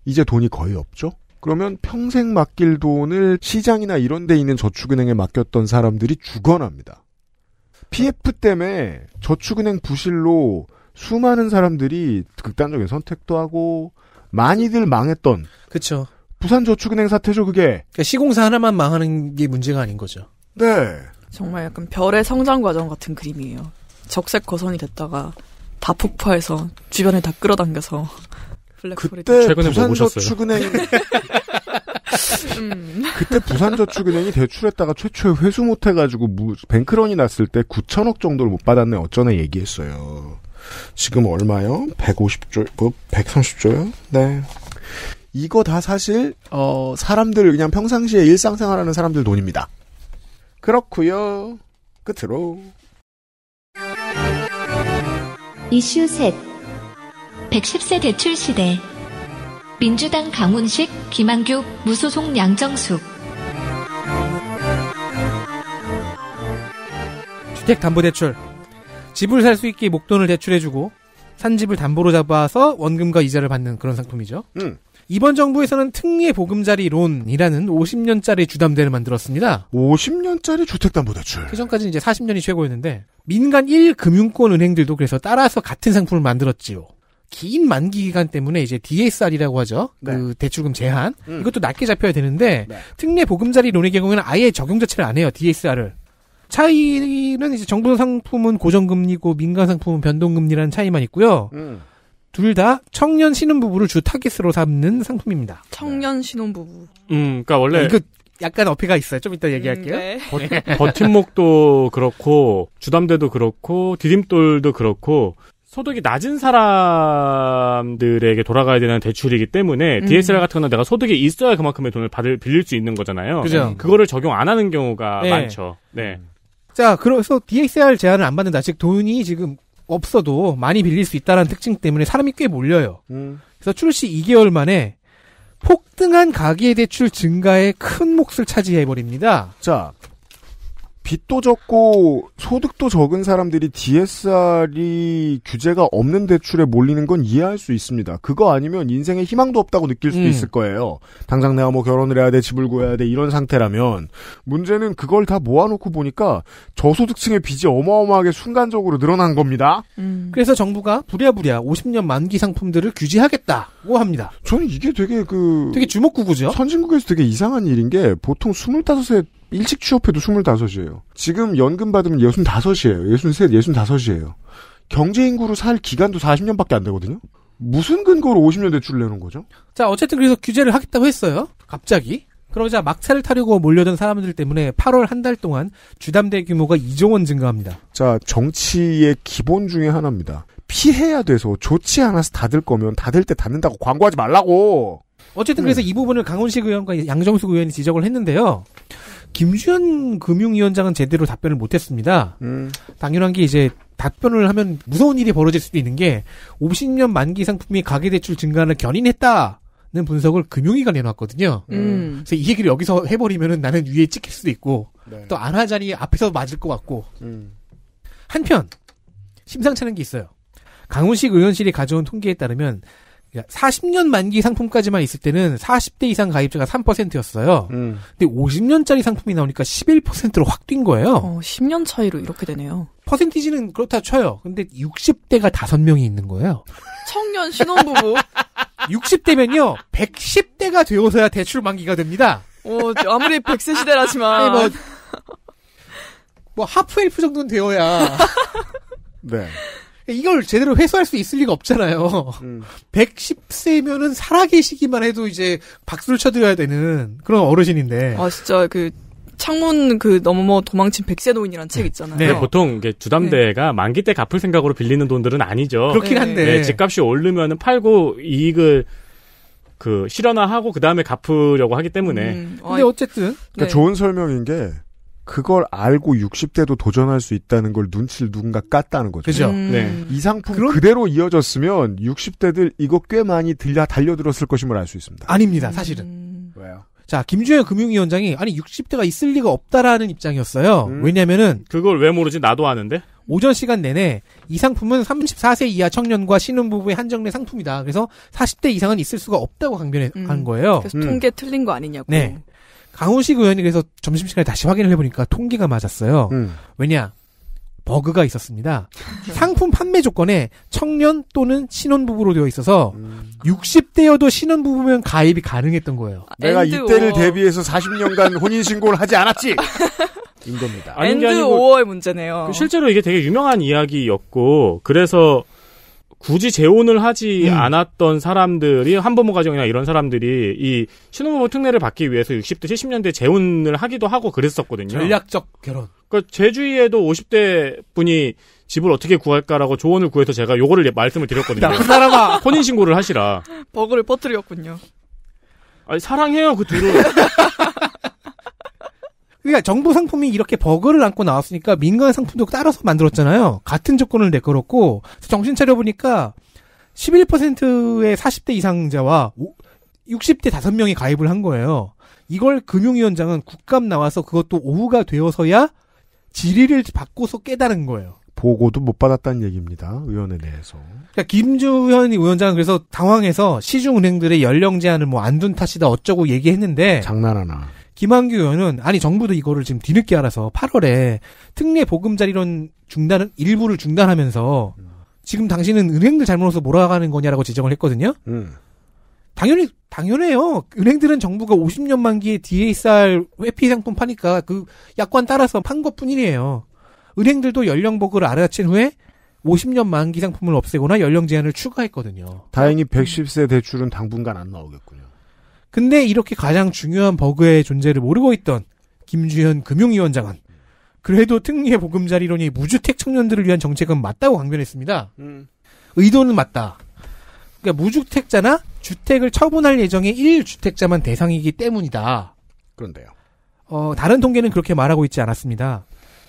이제 돈이 거의 없죠? 그러면 평생 맡길 돈을 시장이나 이런 데 있는 저축은행에 맡겼던 사람들이 죽어납니다. PF 때문에 저축은행 부실로 수많은 사람들이 극단적인 선택도 하고 많이들 망했던. 그렇죠. 부산저축은행 사태죠 그게. 그러니까 시공사 하나만 망하는 게 문제가 아닌 거죠. 네. 정말 약간 별의 성장 과정 같은 그림이에요. 적색 거선이 됐다가 다 폭파해서 주변에 다 끌어당겨서 블랙홀이 그때 최 뭐 부산저축은행 음. 그때 부산저축은행이 대출했다가 최초에 회수 못해가지고 무, 뱅크런이 났을 때 9천억 정도를 못 받았네 어쩌네 얘기했어요. 지금 얼마요? 150조, 130조요? 그 네. 이거 다 사실 어, 사람들 그냥 평상시에 일상생활하는 사람들 돈입니다. 그렇구요 끝으로 이슈 셋 110세 대출 시대 민주당 강훈식, 김한규, 무소속 양정숙 주택담보대출 집을 살 수 있게 목돈을 대출해주고 산집을 담보로 잡아서 원금과 이자를 받는 그런 상품이죠. 음. 이번 정부에서는 특례 보금자리 론이라는 50년짜리 주담대를 만들었습니다. 50년짜리 주택담보대출. 그 전까지는 이제 40년이 최고였는데 민간 1금융권 은행들도 그래서 따라서 같은 상품을 만들었지요. 긴 만기 기간 때문에 이제 DSR이라고 하죠. 그 네. 그 대출금 제한. 음. 이것도 낮게 잡혀야 되는데 네. 특례 보금자리 론의 경우에는 아예 적용 자체를 안 해요. DSR을. 차이는 이제 정부 상품은 고정금리고 민간 상품은 변동금리라는 차이만 있고요. 음. 둘다 청년 신혼부부를 주 타깃으로 삼는 상품입니다. 청년 신혼부부. 음, 그러니까 원래 이거 약간 어폐가 있어요. 좀 이따 음, 얘기할게요. 음, 네. 버, 팀목도 그렇고 주담대도 그렇고 디딤돌도 그렇고 소득이 낮은 사람들에게 돌아가야 되는 대출이기 때문에 음. DSR 같은 거는 내가 소득이 있어야 그만큼의 돈을 받을 빌릴 수 있는 거잖아요. 그죠. 그거를 적용 안 하는 경우가 네. 많죠. 네. 음. 자, 그래서 DSR 제한을 안 받는다. 즉 돈이 지금 없어도 많이 빌릴 수 있다는 특징 때문에 사람이 꽤 몰려요. 음. 그래서 출시 2개월 만에 폭등한 가계대출 증가에 큰 몫을 차지해버립니다. 자, 빚도 적고 소득도 적은 사람들이 DSR이 규제가 없는 대출에 몰리는 건 이해할 수 있습니다. 그거 아니면 인생에 희망도 없다고 느낄 수도 음. 있을 거예요. 당장 내가 뭐 결혼을 해야 돼, 집을 구해야 돼 이런 상태라면 문제는 그걸 다 모아놓고 보니까 저소득층의 빚이 어마어마하게 순간적으로 늘어난 겁니다. 음. 그래서 정부가 부랴부랴 50년 만기 상품들을 규제하겠다고 합니다. 저는 이게 되게 그 되게 주목구구죠. 선진국에서 되게 이상한 일인 게 보통 25세 일찍 취업해도 25이에요. 지금 연금 받으면 65이에요. 63, 65이에요. 경제인구로 살 기간도 40년밖에 안 되거든요? 무슨 근거로 50년 대출을 내는 거죠? 자, 어쨌든 그래서 규제를 하겠다고 했어요. 갑자기. 그러자 막차를 타려고 몰려든 사람들 때문에 8월 한 달 동안 주담대 규모가 2조 원 증가합니다. 자, 정치의 기본 중의 하나입니다. 피해야 돼서 좋지 않아서 닫을 거면 닫을 때 닫는다고 광고하지 말라고! 어쨌든 그래서 네. 이 부분을 강훈식 의원과 양정숙 의원이 지적을 했는데요. 김주현 금융위원장은 제대로 답변을 못했습니다. 음. 당연한 게 이제 답변을 하면 무서운 일이 벌어질 수도 있는 게 50년 만기 상품이 가계대출 증가를 견인했다. 는 분석을 금융위가 내놨거든요. 음. 그래서 이 얘기를 여기서 해버리면 나는 위에 찍힐 수도 있고 네. 또안 하자니 앞에서 맞을 것 같고 음. 한편 심상치않은게 있어요. 강훈식 의원실이 가져온 통계에 따르면 40년 만기 상품까지만 있을 때는 40대 이상 가입자가 3%였어요. 음. 근데 50년짜리 상품이 나오니까 11%로 확 뛴 거예요. 어, 10년 차이로 이렇게 되네요. 퍼센티지는 그렇다 쳐요. 근데 60대가 5명이 있는 거예요. 청년 신혼부부. 60대면요. 110대가 되어서야 대출 만기가 됩니다. 어, 아무리 100세 시대라지만. 뭐, 뭐 하프 엘프 정도는 되어야. 네. 이걸 제대로 회수할 수 있을 리가 없잖아요. 음. 110세면은 살아계시기만 해도 이제 박수를 쳐드려야 되는 그런 어르신인데. 아 진짜 그 창문 그 넘어 도망친 백세 노인이라책 네. 있잖아요. 네. 보통 주담대가 네. 만기 때 갚을 생각으로 빌리는 돈들은 아니죠. 그렇긴 한데 네, 집값이 오르면 팔고 이익을 그 실현화하고 그 다음에 갚으려고 하기 때문에. 음. 근데 어쨌든 그러니까 네. 좋은 설명인 게 그걸 알고 60대도 도전할 수 있다는 걸 눈치를 누군가 깠다는 거죠. 그죠. 음. 네. 이 상품 그럼... 그대로 이어졌으면 60대들 이거 꽤 많이 들려 달려들었을 것임을 알 수 있습니다. 아닙니다, 사실은. 음... 왜요? 자, 김주현 금융위원장이 아니 60대가 있을 리가 없다라는 입장이었어요. 음... 왜냐면은 그걸 왜 모르지? 나도 아는데. 오전 시간 내내 이 상품은 34세 이하 청년과 신혼부부의 한정된 상품이다. 그래서 40대 이상은 있을 수가 없다고 강변한 음. 거예요. 그래서 통계 음. 틀린 거 아니냐고. 네. 강훈식 의원이 그래서 점심시간에 다시 확인을 해보니까 통계가 맞았어요. 음. 왜냐? 버그가 있었습니다. 상품 판매 조건에 청년 또는 신혼부부로 되어 있어서 음. 60대여도 신혼부부면 가입이 가능했던 거예요. 아, 내가 이때를 대비해서 40년간 혼인신고를 하지 않았지! 인 겁니다. 엔드 5월 문제네요. 그 실제로 이게 되게 유명한 이야기였고, 그래서 굳이 재혼을 하지 음. 않았던 사람들이 한부모 가정이나 이런 사람들이 이 신혼부모 특례를 받기 위해서 60대 70년대 재혼을 하기도 하고 그랬었거든요. 전략적 결혼. 그러니까 제주위에도 50대 분이 집을 어떻게 구할까라고 조언을 구해서 제가 요거를 말씀을 드렸거든요. 그 사람아 혼인 신고를 하시라. 버그를 퍼뜨렸군요. 아니 사랑해요 그 뒤로. 그러니까 정부 상품이 이렇게 버그를 안고 나왔으니까 민간 상품도 따라서 만들었잖아요. 같은 조건을 내걸었고 정신 차려 보니까 11%의 40대 이상자와 60대 5명이 가입을 한 거예요. 이걸 금융위원장은 국감 나와서 그것도 오후가 되어서야 질의를 받고서 깨달은 거예요. 보고도 못 받았다는 얘기입니다. 의원에 대해서. 그러니까 김주현 위원장은 그래서 당황해서 시중은행들의 연령 제한을 뭐 안둔 탓이다 어쩌고 얘기했는데 장난하나. 김한규 의원은 아니 정부도 이거를 지금 뒤늦게 알아서 8월에 특례 보금자리 론 중단은 일부를 중단하면서 지금 당신은 은행들 잘못해서 몰아가는 거냐라고 지적을 했거든요. 음. 당연히 당연해요. 은행들은 정부가 50년 만기에 DSR 회피 상품 파니까 그 약관 따라서 판 것뿐이에요. 은행들도 연령복을 알아챈 후에 50년 만기 상품을 없애거나 연령 제한을 추가했거든요. 다행히 110세 대출은 당분간 안 나오겠군요. 근데 이렇게 가장 중요한 버그의 존재를 모르고 있던 김주현 금융위원장은 그래도 특례 보금자리론이 무주택 청년들을 위한 정책은 맞다고 강변했습니다. 음. 의도는 맞다. 그러니까 무주택자나 주택을 처분할 예정의 1주택자만 대상이기 때문이다. 그런데요. 어, 다른 통계는 그렇게 말하고 있지 않았습니다.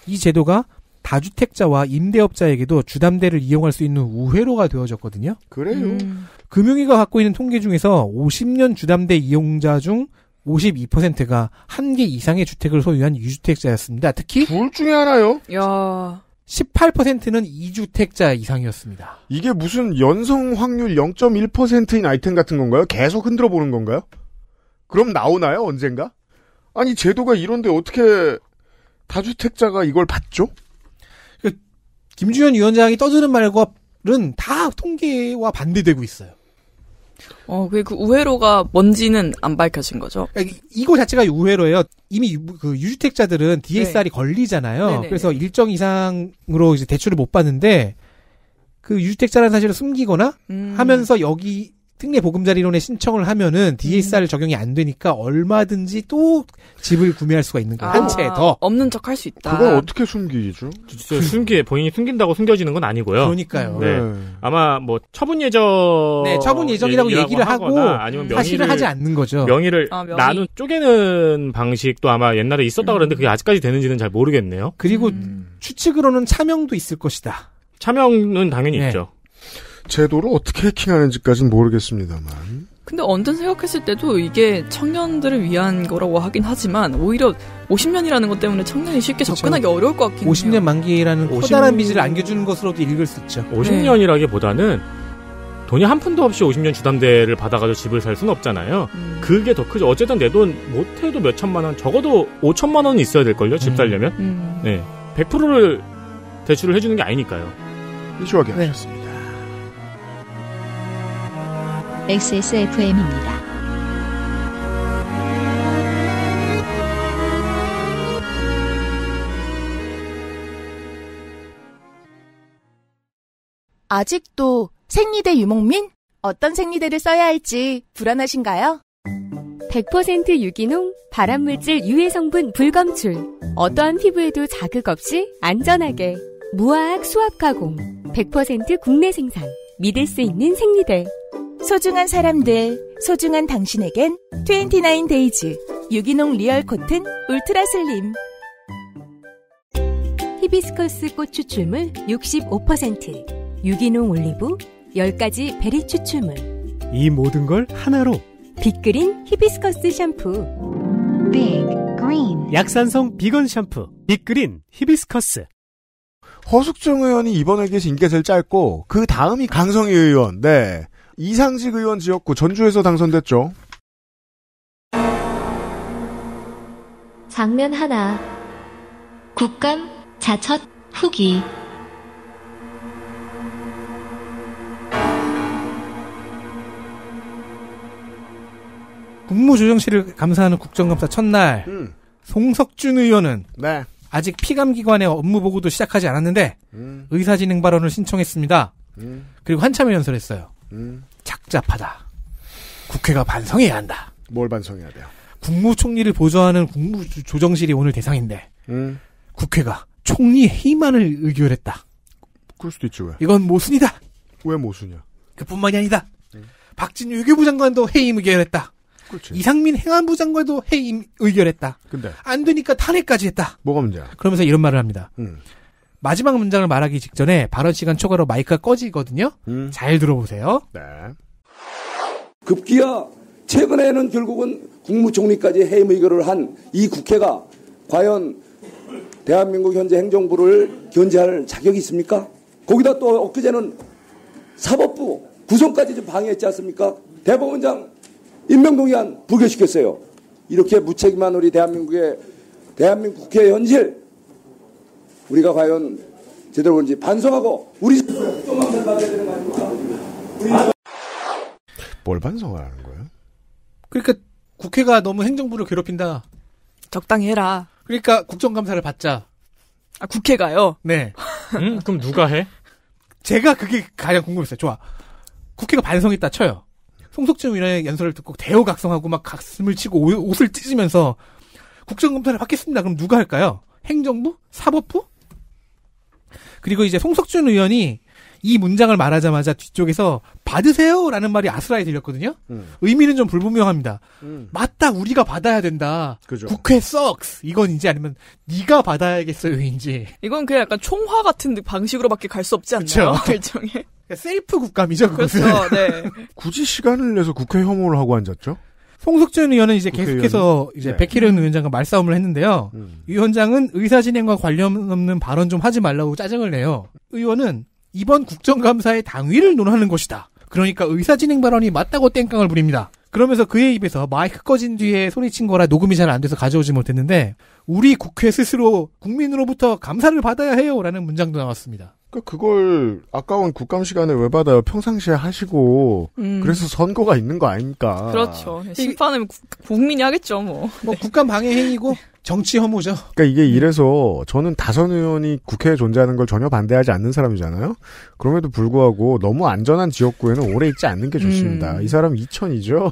이 제도가 다주택자와 임대업자에게도 주담대를 이용할 수 있는 우회로가 되어졌거든요. 그래요. 음. 금융위가 갖고 있는 통계 중에서 50년 주담대 이용자 중 52%가 한 개 이상의 주택을 소유한 유주택자였습니다. 특히 둘 중에 하나요. 야. 18%는 2주택자 이상이었습니다. 이게 무슨 연성 확률 0.1%인 아이템 같은 건가요? 계속 흔들어 보는 건가요? 그럼 나오나요? 언젠가? 아니 제도가 이런데 어떻게 다주택자가 이걸 받죠? 김주현 위원장이 떠드는 말과는 다 통계와 반대되고 있어요. 어, 그 우회로가 뭔지는 안 밝혀진 거죠. 그러니까 이거 자체가 우회로예요. 이미 유, 그 유주택자들은 DSR이 네. 걸리잖아요. 네네네. 네, 그래서 네. 일정 이상으로 이제 대출을 못 받는데 그 유주택자라는 사실을 숨기거나 음. 하면서 여기 특례 보금자리론에 신청을 하면은 DSR 음. 적용이 안 되니까 얼마든지 또 집을 구매할 수가 있는 거예요. 아, 한채 더. 없는 척 할 수 있다. 그걸 어떻게 숨기죠? 진짜 숨기, 본인이 숨긴다고 숨겨지는 건 아니고요. 그러니까요. 네. 네. 아마 뭐 처분 예정. 네, 처분 예정이라고 얘기를 하고 아니면 명의를, 사실을 하지 않는 거죠. 명의를 아, 명의. 나눈 쪼개는 방식도 아마 옛날에 있었다 음. 그랬는데 그게 아직까지 되는지는 잘 모르겠네요. 그리고 음. 추측으로는 차명도 있을 것이다. 차명은 당연히 네. 있죠. 제도를 어떻게 해킹하는지까지는 모르겠습니다만. 근데 언뜻 생각했을 때도 이게 청년들을 위한 거라고 하긴 하지만 오히려 50년이라는 것 때문에 청년이 쉽게 그렇 접근하기 어려울 것 같긴 해요. 50년 만기라는 50... 커다란 빚을 안겨주는 것으로도 읽을 수 있죠. 50년이라기보다는 돈이 한 푼도 없이 50년 주담대를 받아가지고 집을 살 수는 없잖아요. 음. 그게 더 크죠. 어쨌든 내 돈 못해도 몇 천만 원, 적어도 5천만 원은 있어야 될걸요. 집 음. 살려면. 음. 음. 네, 100%를 대출을 해주는 게 아니니까요. 이슈하게 네. 하셨습니다. XSFM입니다. 아직도 생리대 유목민? 어떤 생리대를 써야 할지 불안하신가요? 100% 유기농, 발암물질 유해 성분 불검출. 어떠한 피부에도 자극 없이 안전하게. 무화학 수압 가공. 100% 국내 생산. 믿을 수 있는 생리대. 소중한 사람들, 소중한 당신에겐 29데이즈 유기농 리얼 코튼 울트라 슬림 히비스커스 꽃 추출물 65% 유기농 올리브 10가지 베리 추출물 이 모든 걸 하나로 빅그린 히비스커스 샴푸 빅 그린 약산성 비건 샴푸 빅그린 히비스커스 허숙정 의원이 이번에 계신 인기가 제일 짧고 그 다음이 강성희 의원. 네. 이상식 의원 지역구 전주에서 당선됐죠. 장면 하나. 국감, 자첫, 후기. 국무조정실을 감사하는 국정감사 첫날 음. 송석준 의원은 네. 아직 피감기관의 업무 보고도 시작하지 않았는데 음. 의사진행 발언을 신청했습니다. 음. 그리고 한참을 연설했어요. 음. 착잡하다. 국회가 반성해야 한다. 뭘 반성해야 돼요? 국무총리를 보좌하는 국무조정실이 오늘 대상인데 음. 국회가 총리의 희망을 의결했다. 그럴 수도 있지 왜? 이건 모순이다. 왜 모순이야? 그뿐만이 아니다. 음. 박진유 외교부 장관도 해임 의결했다. 그렇지. 이상민 행안부 장관도 해임 의결했다. 근데 안 되니까 탄핵까지 했다. 뭐가 문제야? 그러면서 이런 말을 합니다. 음. 마지막 문장을 말하기 직전에 발언 시간 초과로 마이크가 꺼지거든요. 음. 잘 들어보세요. 네. 급기야 최근에는 결국은 국무총리까지 해임 의결을 한 이 국회가 과연 대한민국 현재 행정부를 견제할 자격이 있습니까? 거기다 또 엊그제는 사법부 구성까지 좀 방해했지 않습니까? 대법원장 임명동의안 부결시켰어요. 이렇게 무책임한 우리 대한민국의 대한민국 국회 현실 우리가 과연 제대로 보는지 반성하고 우리 받아야 되는 거뭘반성하라는 거예요? 그러니까 국회가 너무 행정부를 괴롭힌다. 적당히 해라. 그러니까 국정감사를 받자. 아 국회가요? 네. 음? 그럼 누가 해? 제가 그게 가장 궁금했어요. 좋아. 국회가 반성했다 쳐요. 송석진 의원의 연설을 듣고 대호각성하고 막 가슴을 치고 옷을 찢으면서 국정감사를 받겠습니다. 그럼 누가 할까요? 행정부? 사법부? 그리고 이제 송석준 의원이 이 문장을 말하자마자 뒤쪽에서 받으세요라는 말이 아스라이 들렸거든요. 음. 의미는 좀 불분명합니다. 음. 맞다 우리가 받아야 된다. 그죠. 국회 썩스 이건인지 아니면 네가 받아야겠어요인지. 이건 그냥 약간 총화 같은 방식으로밖에 갈 수 없지 않나요? 결정에. 셀프 그러니까 국감이죠, 그것은. 그렇죠, 네. 굳이 시간을 내서 국회 혐오를 하고 앉았죠? 송석준 의원은 이제 계속해서 이제 네. 백혜련 음. 위원장과 말싸움을 했는데요. 음. 위원장은 의사 진행과 관련 없는 발언 좀 하지 말라고 짜증을 내요. 의원은 이번 국정감사의 당위를 논하는 것이다. 그러니까 의사 진행 발언이 맞다고 땡깡을 부립니다. 그러면서 그의 입에서 마이크 꺼진 뒤에 소리친 거라 녹음이 잘 안 돼서 가져오지 못했는데 우리 국회 스스로 국민으로부터 감사를 받아야 해요라는 문장도 나왔습니다. 그 그걸 아까운 국감 시간에 왜 받아요? 평상시에 하시고 음. 그래서 선거가 있는 거 아닙니까? 그렇죠. 네, 심판은 국민이 하겠죠, 뭐. 뭐 국감 방해 행위고 정치 혐오죠. 그러니까 이게 이래서 저는 다선 의원이 국회에 존재하는 걸 전혀 반대하지 않는 사람이잖아요. 그럼에도 불구하고 너무 안전한 지역구에는 오래 있지 않는 게 좋습니다. 음. 이 사람 이천이죠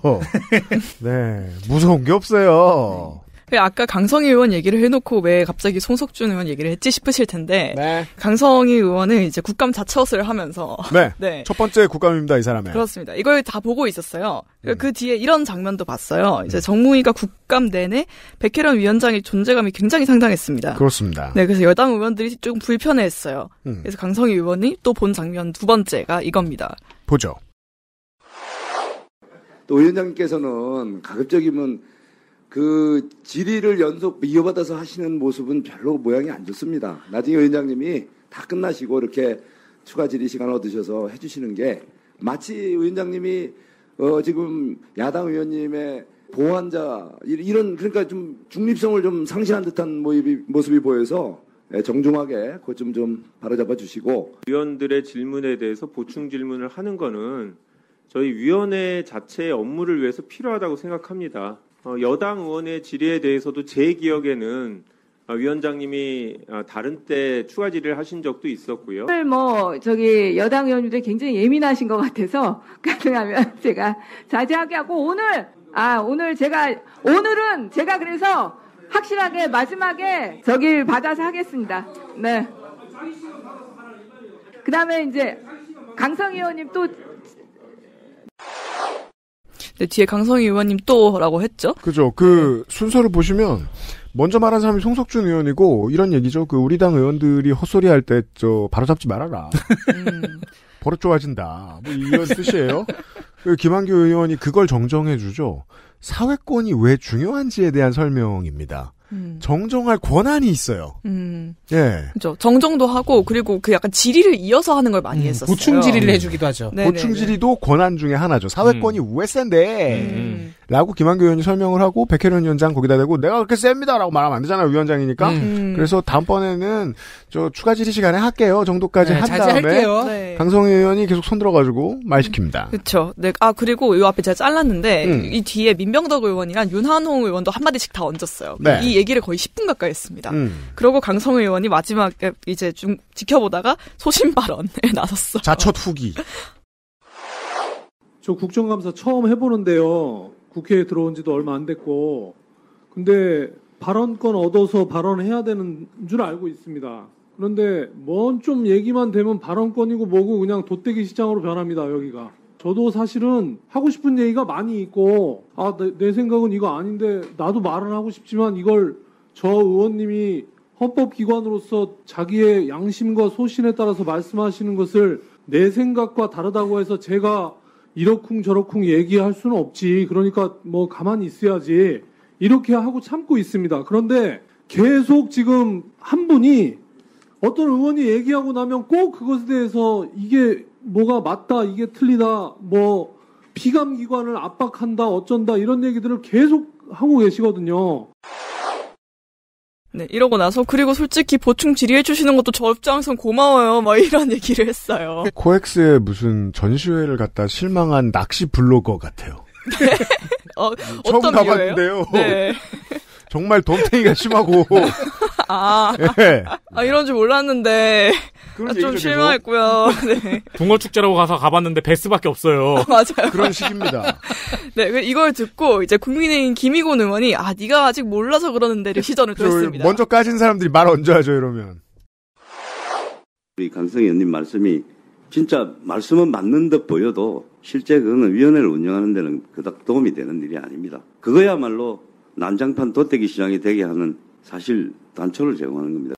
네, 무서운 게 없어요. 아까 강성희 의원 얘기를 해놓고 왜 갑자기 손석준 의원 얘기를 했지 싶으실 텐데 네. 강성희 의원은 이제 국감 자처을 하면서 네. 네. 첫 번째 국감입니다 이 사람의 그렇습니다 이걸 다 보고 있었어요 음. 그 뒤에 이런 장면도 봤어요 이제 네. 정무위가 국감 내내 백혜련 위원장의 존재감이 굉장히 상당했습니다 그렇습니다 네 그래서 여당 의원들이 조금 불편해했어요 음. 그래서 강성희 의원이 또 본 장면 두 번째가 이겁니다 보죠 또 위원장님께서는 가급적이면 그 질의를 연속 이어받아서 하시는 모습은 별로 모양이 안 좋습니다. 나중에 위원장님이 다 끝나시고 이렇게 추가 질의 시간 얻으셔서 해주시는 게 마치 위원장님이 어 지금 야당 의원님의 보완자 이런 그러니까 좀 중립성을 좀 상실한 듯한 모습이, 모습이 보여서 예, 정중하게 그것 좀, 좀 바로잡아 주시고 위원들의 질문에 대해서 보충 질문을 하는 거는 저희 위원회 자체의 업무를 위해서 필요하다고 생각합니다. 어, 여당 의원의 질의에 대해서도 제 기억에는 어, 위원장님이 어, 다른 때 추가 질의를 하신 적도 있었고요. 오늘 뭐 저기 여당 의원님들 굉장히 예민하신 것 같아서 가능하면 제가 자제하게 하고 오늘 아 오늘 제가 오늘은 제가 그래서 확실하게 마지막에 저길 받아서 하겠습니다. 네. 그다음에 이제 강성 의원님 또 근데 네, 뒤에 강성희 의원님 또라고 했죠. 그죠. 그 네. 순서를 보시면 먼저 말한 사람이 송석준 의원이고 이런 얘기죠. 그 우리 당 의원들이 헛소리할 때 저 바로 잡지 말아라. 음. 버릇 좋아진다. 뭐 이런 뜻이에요. 그 김한규 의원이 그걸 정정해 주죠. 사회권이 왜 중요한지에 대한 설명입니다. 음. 정정할 권한이 있어요. 음. 예. 그죠. 정정도 하고 그리고 그 약간 질의를 이어서 하는 걸 많이 음. 했었어요. 보충 질의를 해주기도 하죠. 네, 네, 네. 보충 질의도 권한 중에 하나죠. 사회권이 음. 우회세인데 음. 라고 김한교 의원이 설명을 하고 백혜련 위원장 거기다 대고 내가 그렇게 셉니다라고 말하면 안 되잖아요 위원장이니까 음. 음. 그래서 다음번에는 저 추가 질의 시간에 할게요 정도까지 네, 한 다음에 네. 강성희 의원이 계속 손 들어가지고 말 시킵니다. 그렇죠. 네. 아 그리고 요 앞에 제가 잘랐는데 음. 이 뒤에 민병덕 의원이랑 윤한홍 의원도 한 마디씩 다 얹었어요. 네. 이 얘기를 거의 10분 가까이 했습니다. 음. 그러고 강성희 의원이 마지막에 이제 좀 지켜보다가 소신 발언에 나섰어요. 자 첫 후기. 저 국정감사 처음 해보는데요. 국회에 들어온 지도 얼마 안 됐고 근데 발언권 얻어서 발언해야 되는 줄 알고 있습니다. 그런데 뭔 좀 얘기만 되면 발언권이고 뭐고 그냥 도떼기 시장으로 변합니다 여기가. 저도 사실은 하고 싶은 얘기가 많이 있고 아내 내 생각은 이거 아닌데 나도 말은 하고 싶지만 이걸 저 의원님이 헌법기관으로서 자기의 양심과 소신에 따라서 말씀하시는 것을 내 생각과 다르다고 해서 제가 이러쿵 저러쿵 얘기할 수는 없지. 그러니까 뭐 가만히 있어야지. 이렇게 하고 참고 있습니다. 그런데 계속 지금 한 분이 어떤 의원이 얘기하고 나면 꼭 그것에 대해서 이게 뭐가 맞다, 이게 틀리다, 뭐비감기관을 압박한다, 어쩐다 이런 얘기들을 계속 하고 계시거든요. 네, 이러고 나서 그리고 솔직히 보충 질의해 주시는 것도 저 입장에선 고마워요. 막 이런 얘기를 했어요. 코엑스에 무슨 전시회를 갔다 실망한 낚시 블로거 같아요. 네. 어, 처음 어떤 가봤는데요. 네. 정말 돈탱이가 심하고. 아, 예. 아 이런 줄 몰랐는데 아, 좀 실망했고요. 네. 붕어 축제라고 가서 가봤는데 베스밖에 없어요. 아, 맞아요. 그런 식입니다. 네, 그 이걸 듣고 이제 국민의힘 김희곤 의원이 아 네가 아직 몰라서 그러는데를 시전을 들었습니다. 먼저 까진 사람들이 말 얹어야죠 이러면. 우리 강성 의원님 말씀이 진짜 말씀은 맞는 듯 보여도 실제 그거는 위원회를 운영하는 데는 그닥 도움이 되는 일이 아닙니다. 그거야말로 난장판 도떼기 시장이 되게 하는 사실 단초를 제공하는 겁니다.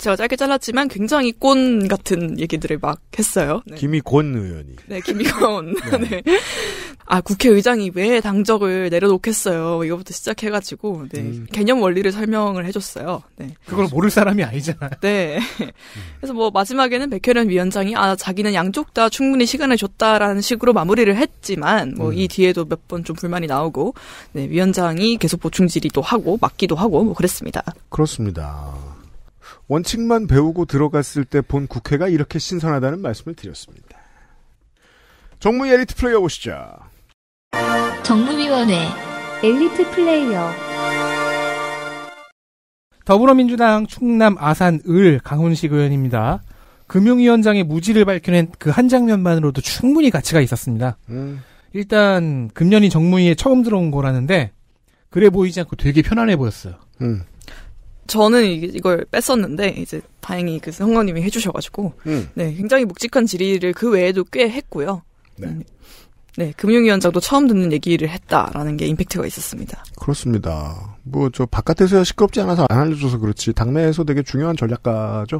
제가 짧게 잘랐지만 굉장히 꼰 같은 얘기들을 막 했어요. 네. 김희곤 의원이. 네, 김희곤. 네. 네. 아, 국회의장이 왜 당적을 내려놓겠어요. 이거부터 시작해가지고, 네. 음. 개념 원리를 설명을 해줬어요. 네. 그걸 모를 사람이 아니잖아요. 네. 음. 그래서 뭐 마지막에는 백혜련 위원장이 아, 자기는 양쪽 다 충분히 시간을 줬다라는 식으로 마무리를 했지만, 뭐이 음. 뒤에도 몇 번 좀 불만이 나오고, 네. 위원장이 계속 보충질의도 하고, 막기도 하고, 뭐 그랬습니다. 그렇습니다. 원칙만 배우고 들어갔을 때 본 국회가 이렇게 신선하다는 말씀을 드렸습니다. 정무 엘리트 플레이어 보시죠. 정무위원회 엘리트 플레이어 더불어민주당 충남 아산 을 강훈식 의원입니다. 금융위원장의 무지를 밝혀낸 그 한 장면만으로도 충분히 가치가 있었습니다. 음. 일단 금년이 정무위에 처음 들어온 거라는데 그래 보이지 않고 되게 편안해 보였어요. 음. 저는 이걸 뺐었는데 이제 다행히 그 성광님이 해주셔가지고 음. 네 굉장히 묵직한 질의를 그 외에도 꽤 했고요. 네. 음, 네 금융위원장도 처음 듣는 얘기를 했다라는 게 임팩트가 있었습니다. 그렇습니다. 뭐 저 바깥에서야 시끄럽지 않아서 안 알려줘서 그렇지 당내에서 되게 중요한 전략가죠.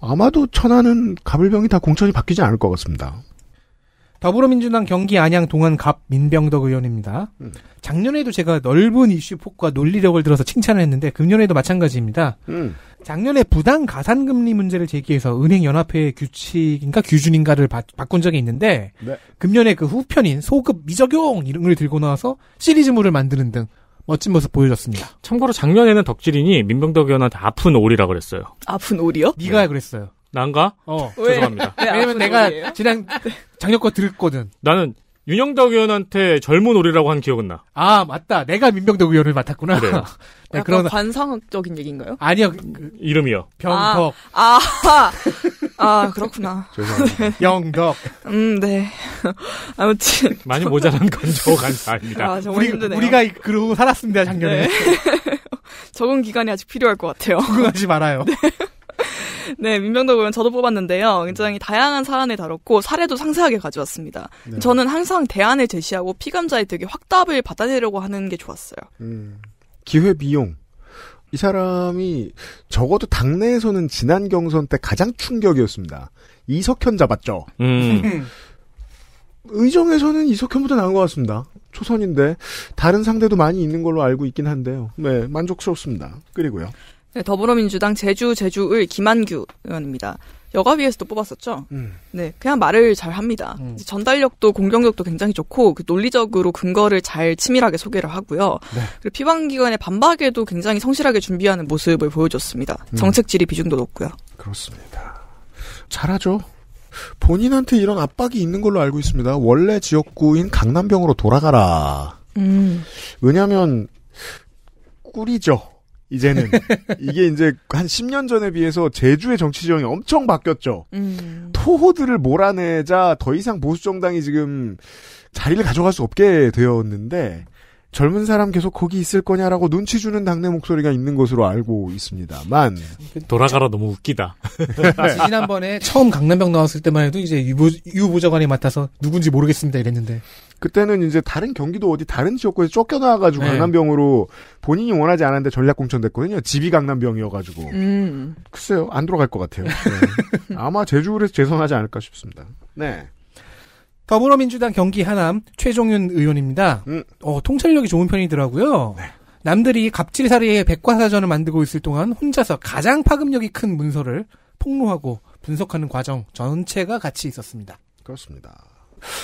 아마도 천안은 가불병이 다 공천이 바뀌지 않을 것 같습니다. 더불어민주당 경기 안양 동안 갑 민병덕 의원입니다. 음. 작년에도 제가 넓은 이슈 폭과 논리력을 들어서 칭찬을 했는데 금년에도 마찬가지입니다. 음. 작년에 부당 가산금리 문제를 제기해서 은행연합회의 규칙인가 규준인가를 바, 꾼 적이 있는데 네. 금년에 그 후편인 소급 미적용 이름을 들고 나와서 시리즈물을 만드는 등 멋진 모습 보여줬습니다. 참고로 작년에는 덕질인이 민병덕 의원한테 아픈 오리라 그랬어요. 아픈 오리요? 네가 네. 그랬어요. 난가? 어. 어 죄송합니다. 왜냐면 내가 지난 작년 네. 거 들었거든. 나는 윤영덕 의원한테 젊은 오리라고 한 기억은 나. 아 맞다. 내가 민병덕 의원을 맡았구나. 그래 네. 네, 그런 관상적인 얘기인가요? 아니요. 그, 그, 이름이요. 병덕. 아, 아, 아 그렇구나. 죄송합니다. 영덕. 음, 네. 아무튼 많이 모자란 건 저간사입니다. 아, 정말 우리, 힘드네요. 우리가 그러고 살았습니다 작년에. 네. 적응 기간이 아직 필요할 것 같아요. 적응하지 말아요. 네. 네, 민병덕 의원 저도 뽑았는데요. 굉장히 다양한 사안을 다뤘고 사례도 상세하게 가져왔습니다. 네. 저는 항상 대안을 제시하고 피감자의 되게 확답을 받아내려고 하는 게 좋았어요. 음, 기회 비용. 이 사람이 적어도 당내에서는 지난 경선 때 가장 충격이었습니다. 이석현 잡았죠. 음. 네. 의정에서는 이석현보다 나은 것 같습니다. 초선인데 다른 상대도 많이 있는 걸로 알고 있긴 한데요. 네, 만족스럽습니다. 그리고요. 네, 더불어민주당 제주 제주을 김한규 의원입니다. 여가위에서도 뽑았었죠. 음. 네, 그냥 말을 잘 합니다. 음. 전달력도 공격력도 굉장히 좋고 그 논리적으로 근거를 잘 치밀하게 소개를 하고요. 네. 그리고 피방 기관의 반박에도 굉장히 성실하게 준비하는 모습을 보여줬습니다. 음. 정책 질의 비중도 높고요. 그렇습니다. 잘하죠. 본인한테 이런 압박이 있는 걸로 알고 있습니다. 원래 지역구인 강남병으로 돌아가라. 음. 왜냐하면 꿀이죠. 이제는 이게 이제 한 10년 전에 비해서 제주의 정치 지형이 엄청 바뀌었죠. 음. 토호들을 몰아내자 더 이상 보수 정당이 지금 자리를 가져갈 수 없게 되었는데 젊은 사람 계속 거기 있을 거냐라고 눈치 주는 당내 목소리가 있는 것으로 알고 있습니다만 돌아가라 너무 웃기다. 지난번에 처음 강남병 나왔을 때만 해도 이제 유보, 유보좌관이 맡아서 누군지 모르겠습니다 이랬는데 그때는 이제 다른 경기도 어디 다른 지역구에서 쫓겨나가지고 네. 강남병으로 본인이 원하지 않았는데 전략공천됐거든요. 집이 강남병이어가지고 음. 글쎄요 안 돌아갈 것 같아요. 네. 아마 제주에서 재선하지 않을까 싶습니다. 네. 더불어민주당 경기 하남 최종윤 의원입니다. 음. 어, 통찰력이 좋은 편이더라고요. 네. 남들이 갑질사리의 백과사전을 만들고 있을 동안 혼자서 가장 파급력이 큰 문서를 폭로하고 분석하는 과정 전체가 같이 있었습니다. 그렇습니다.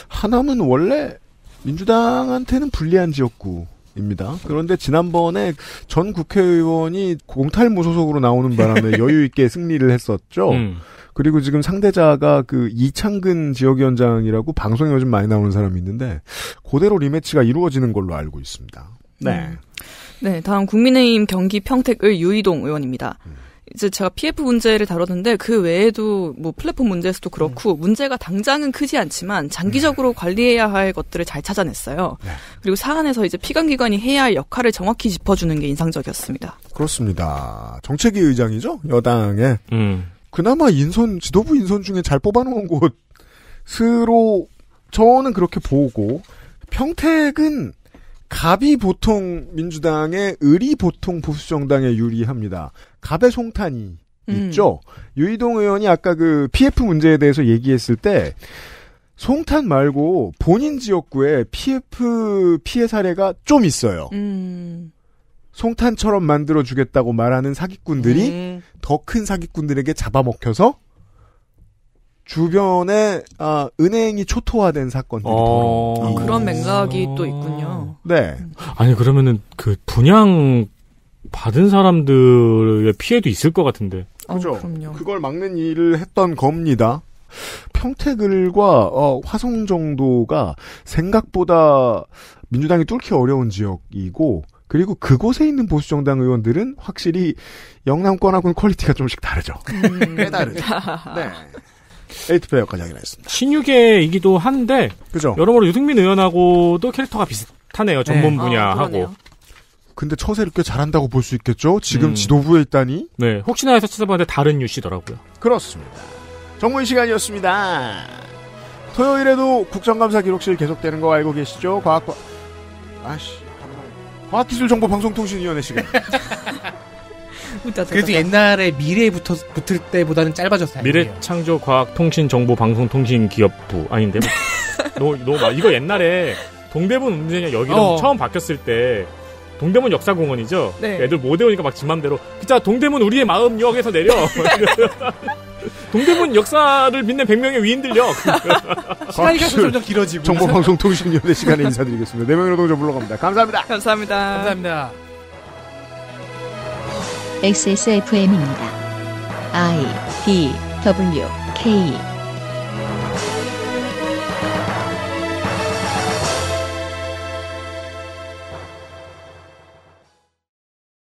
하남은 원래 민주당한테는 불리한 지역구입니다. 그런데 지난번에 전 국회의원이 공탈 무소속으로 나오는 바람에 여유 있게 승리를 했었죠. 음. 그리고 지금 상대자가 그 이창근 지역위원장이라고 방송에 요즘 많이 나오는 사람이 있는데 그대로 리매치가 이루어지는 걸로 알고 있습니다. 네. 네, 네 다음 국민의힘 경기 평택을 유이동 의원입니다. 음. 이제 제가 PF 문제를 다뤘는데 그 외에도 뭐 플랫폼 문제에서도 그렇고 음. 문제가 당장은 크지 않지만 장기적으로 네. 관리해야 할 것들을 잘 찾아냈어요. 네. 그리고 사안에서 이제 피감기관이 해야 할 역할을 정확히 짚어주는 게 인상적이었습니다. 그렇습니다. 정책위 의장이죠 여당의 음. 그나마 인선 지도부 인선 중에 잘 뽑아놓은 곳으로 저는 그렇게 보고 평택은 갑이 보통 민주당의 을이 보통 보수정당에 유리합니다. 갑의 송탄이 음. 있죠. 유이동 의원이 아까 그 PF 문제에 대해서 얘기했을 때 송탄 말고 본인 지역구에 PF 피해 사례가 좀 있어요. 음. 송탄처럼 만들어 주겠다고 말하는 사기꾼들이 음. 더큰 사기꾼들에게 잡아먹혀서 주변에 아, 은행이 초토화된 사건들이 어... 아, 그런 맥락이 또 있군요. 네. 아니 그러면은 그 분양 받은 사람들의 피해도 있을 것 같은데. 어, 그죠. 어, 그걸 막는 일을 했던 겁니다. 평택을과 어, 화성 정도가 생각보다 민주당이 뚫기 어려운 지역이고 그리고 그곳에 있는 보수정당 의원들은 확실히 영남권하고는 퀄리티가 좀씩 다르죠. 음. 꽤 다르죠. 네. 에이트페어까지 하긴 했습니다. 신유계이기도 한데 그죠. 여러모로 유승민 의원하고도 캐릭터가 비슷하네요. 네. 전문 네. 분야하고. 어, 근데 처세를 꽤 잘한다고 볼 수 있겠죠? 지금 음. 지도부에 있다니? 네, 혹시나 해서 찾아봤는데 다른 뉴시더라고요. 그렇습니다. 정문 시간이었습니다. 토요일에도 국정감사 기록실 계속되는 거 알고 계시죠? 과학과, 아씨. 과학기술정보방송통신위원회 시간. 그래도 옛날에 미래에 붙어, 붙을 때보다는 짧아졌어요. 미래창조과학통신정보방송통신기업부 아닌데? 뭐, 너, 너, 막, 이거 옛날에 동대문 운전이 여기로 어. 처음 바뀌었을 때 동대문 역사공원이죠. 네. 애들 못 외우니까 막 지맘대로 자 동대문 우리의 마음역에서 내려. 동대문 역사를 믿는 100명의 위인들요. 시간이 갈점 길어지고. 정보방송통신위원 시간에 인사드리겠습니다. 네 명의 노동자 물러갑니다. 감사합니다. 감사합니다. 감사합니다. XSFM입니다. I D W K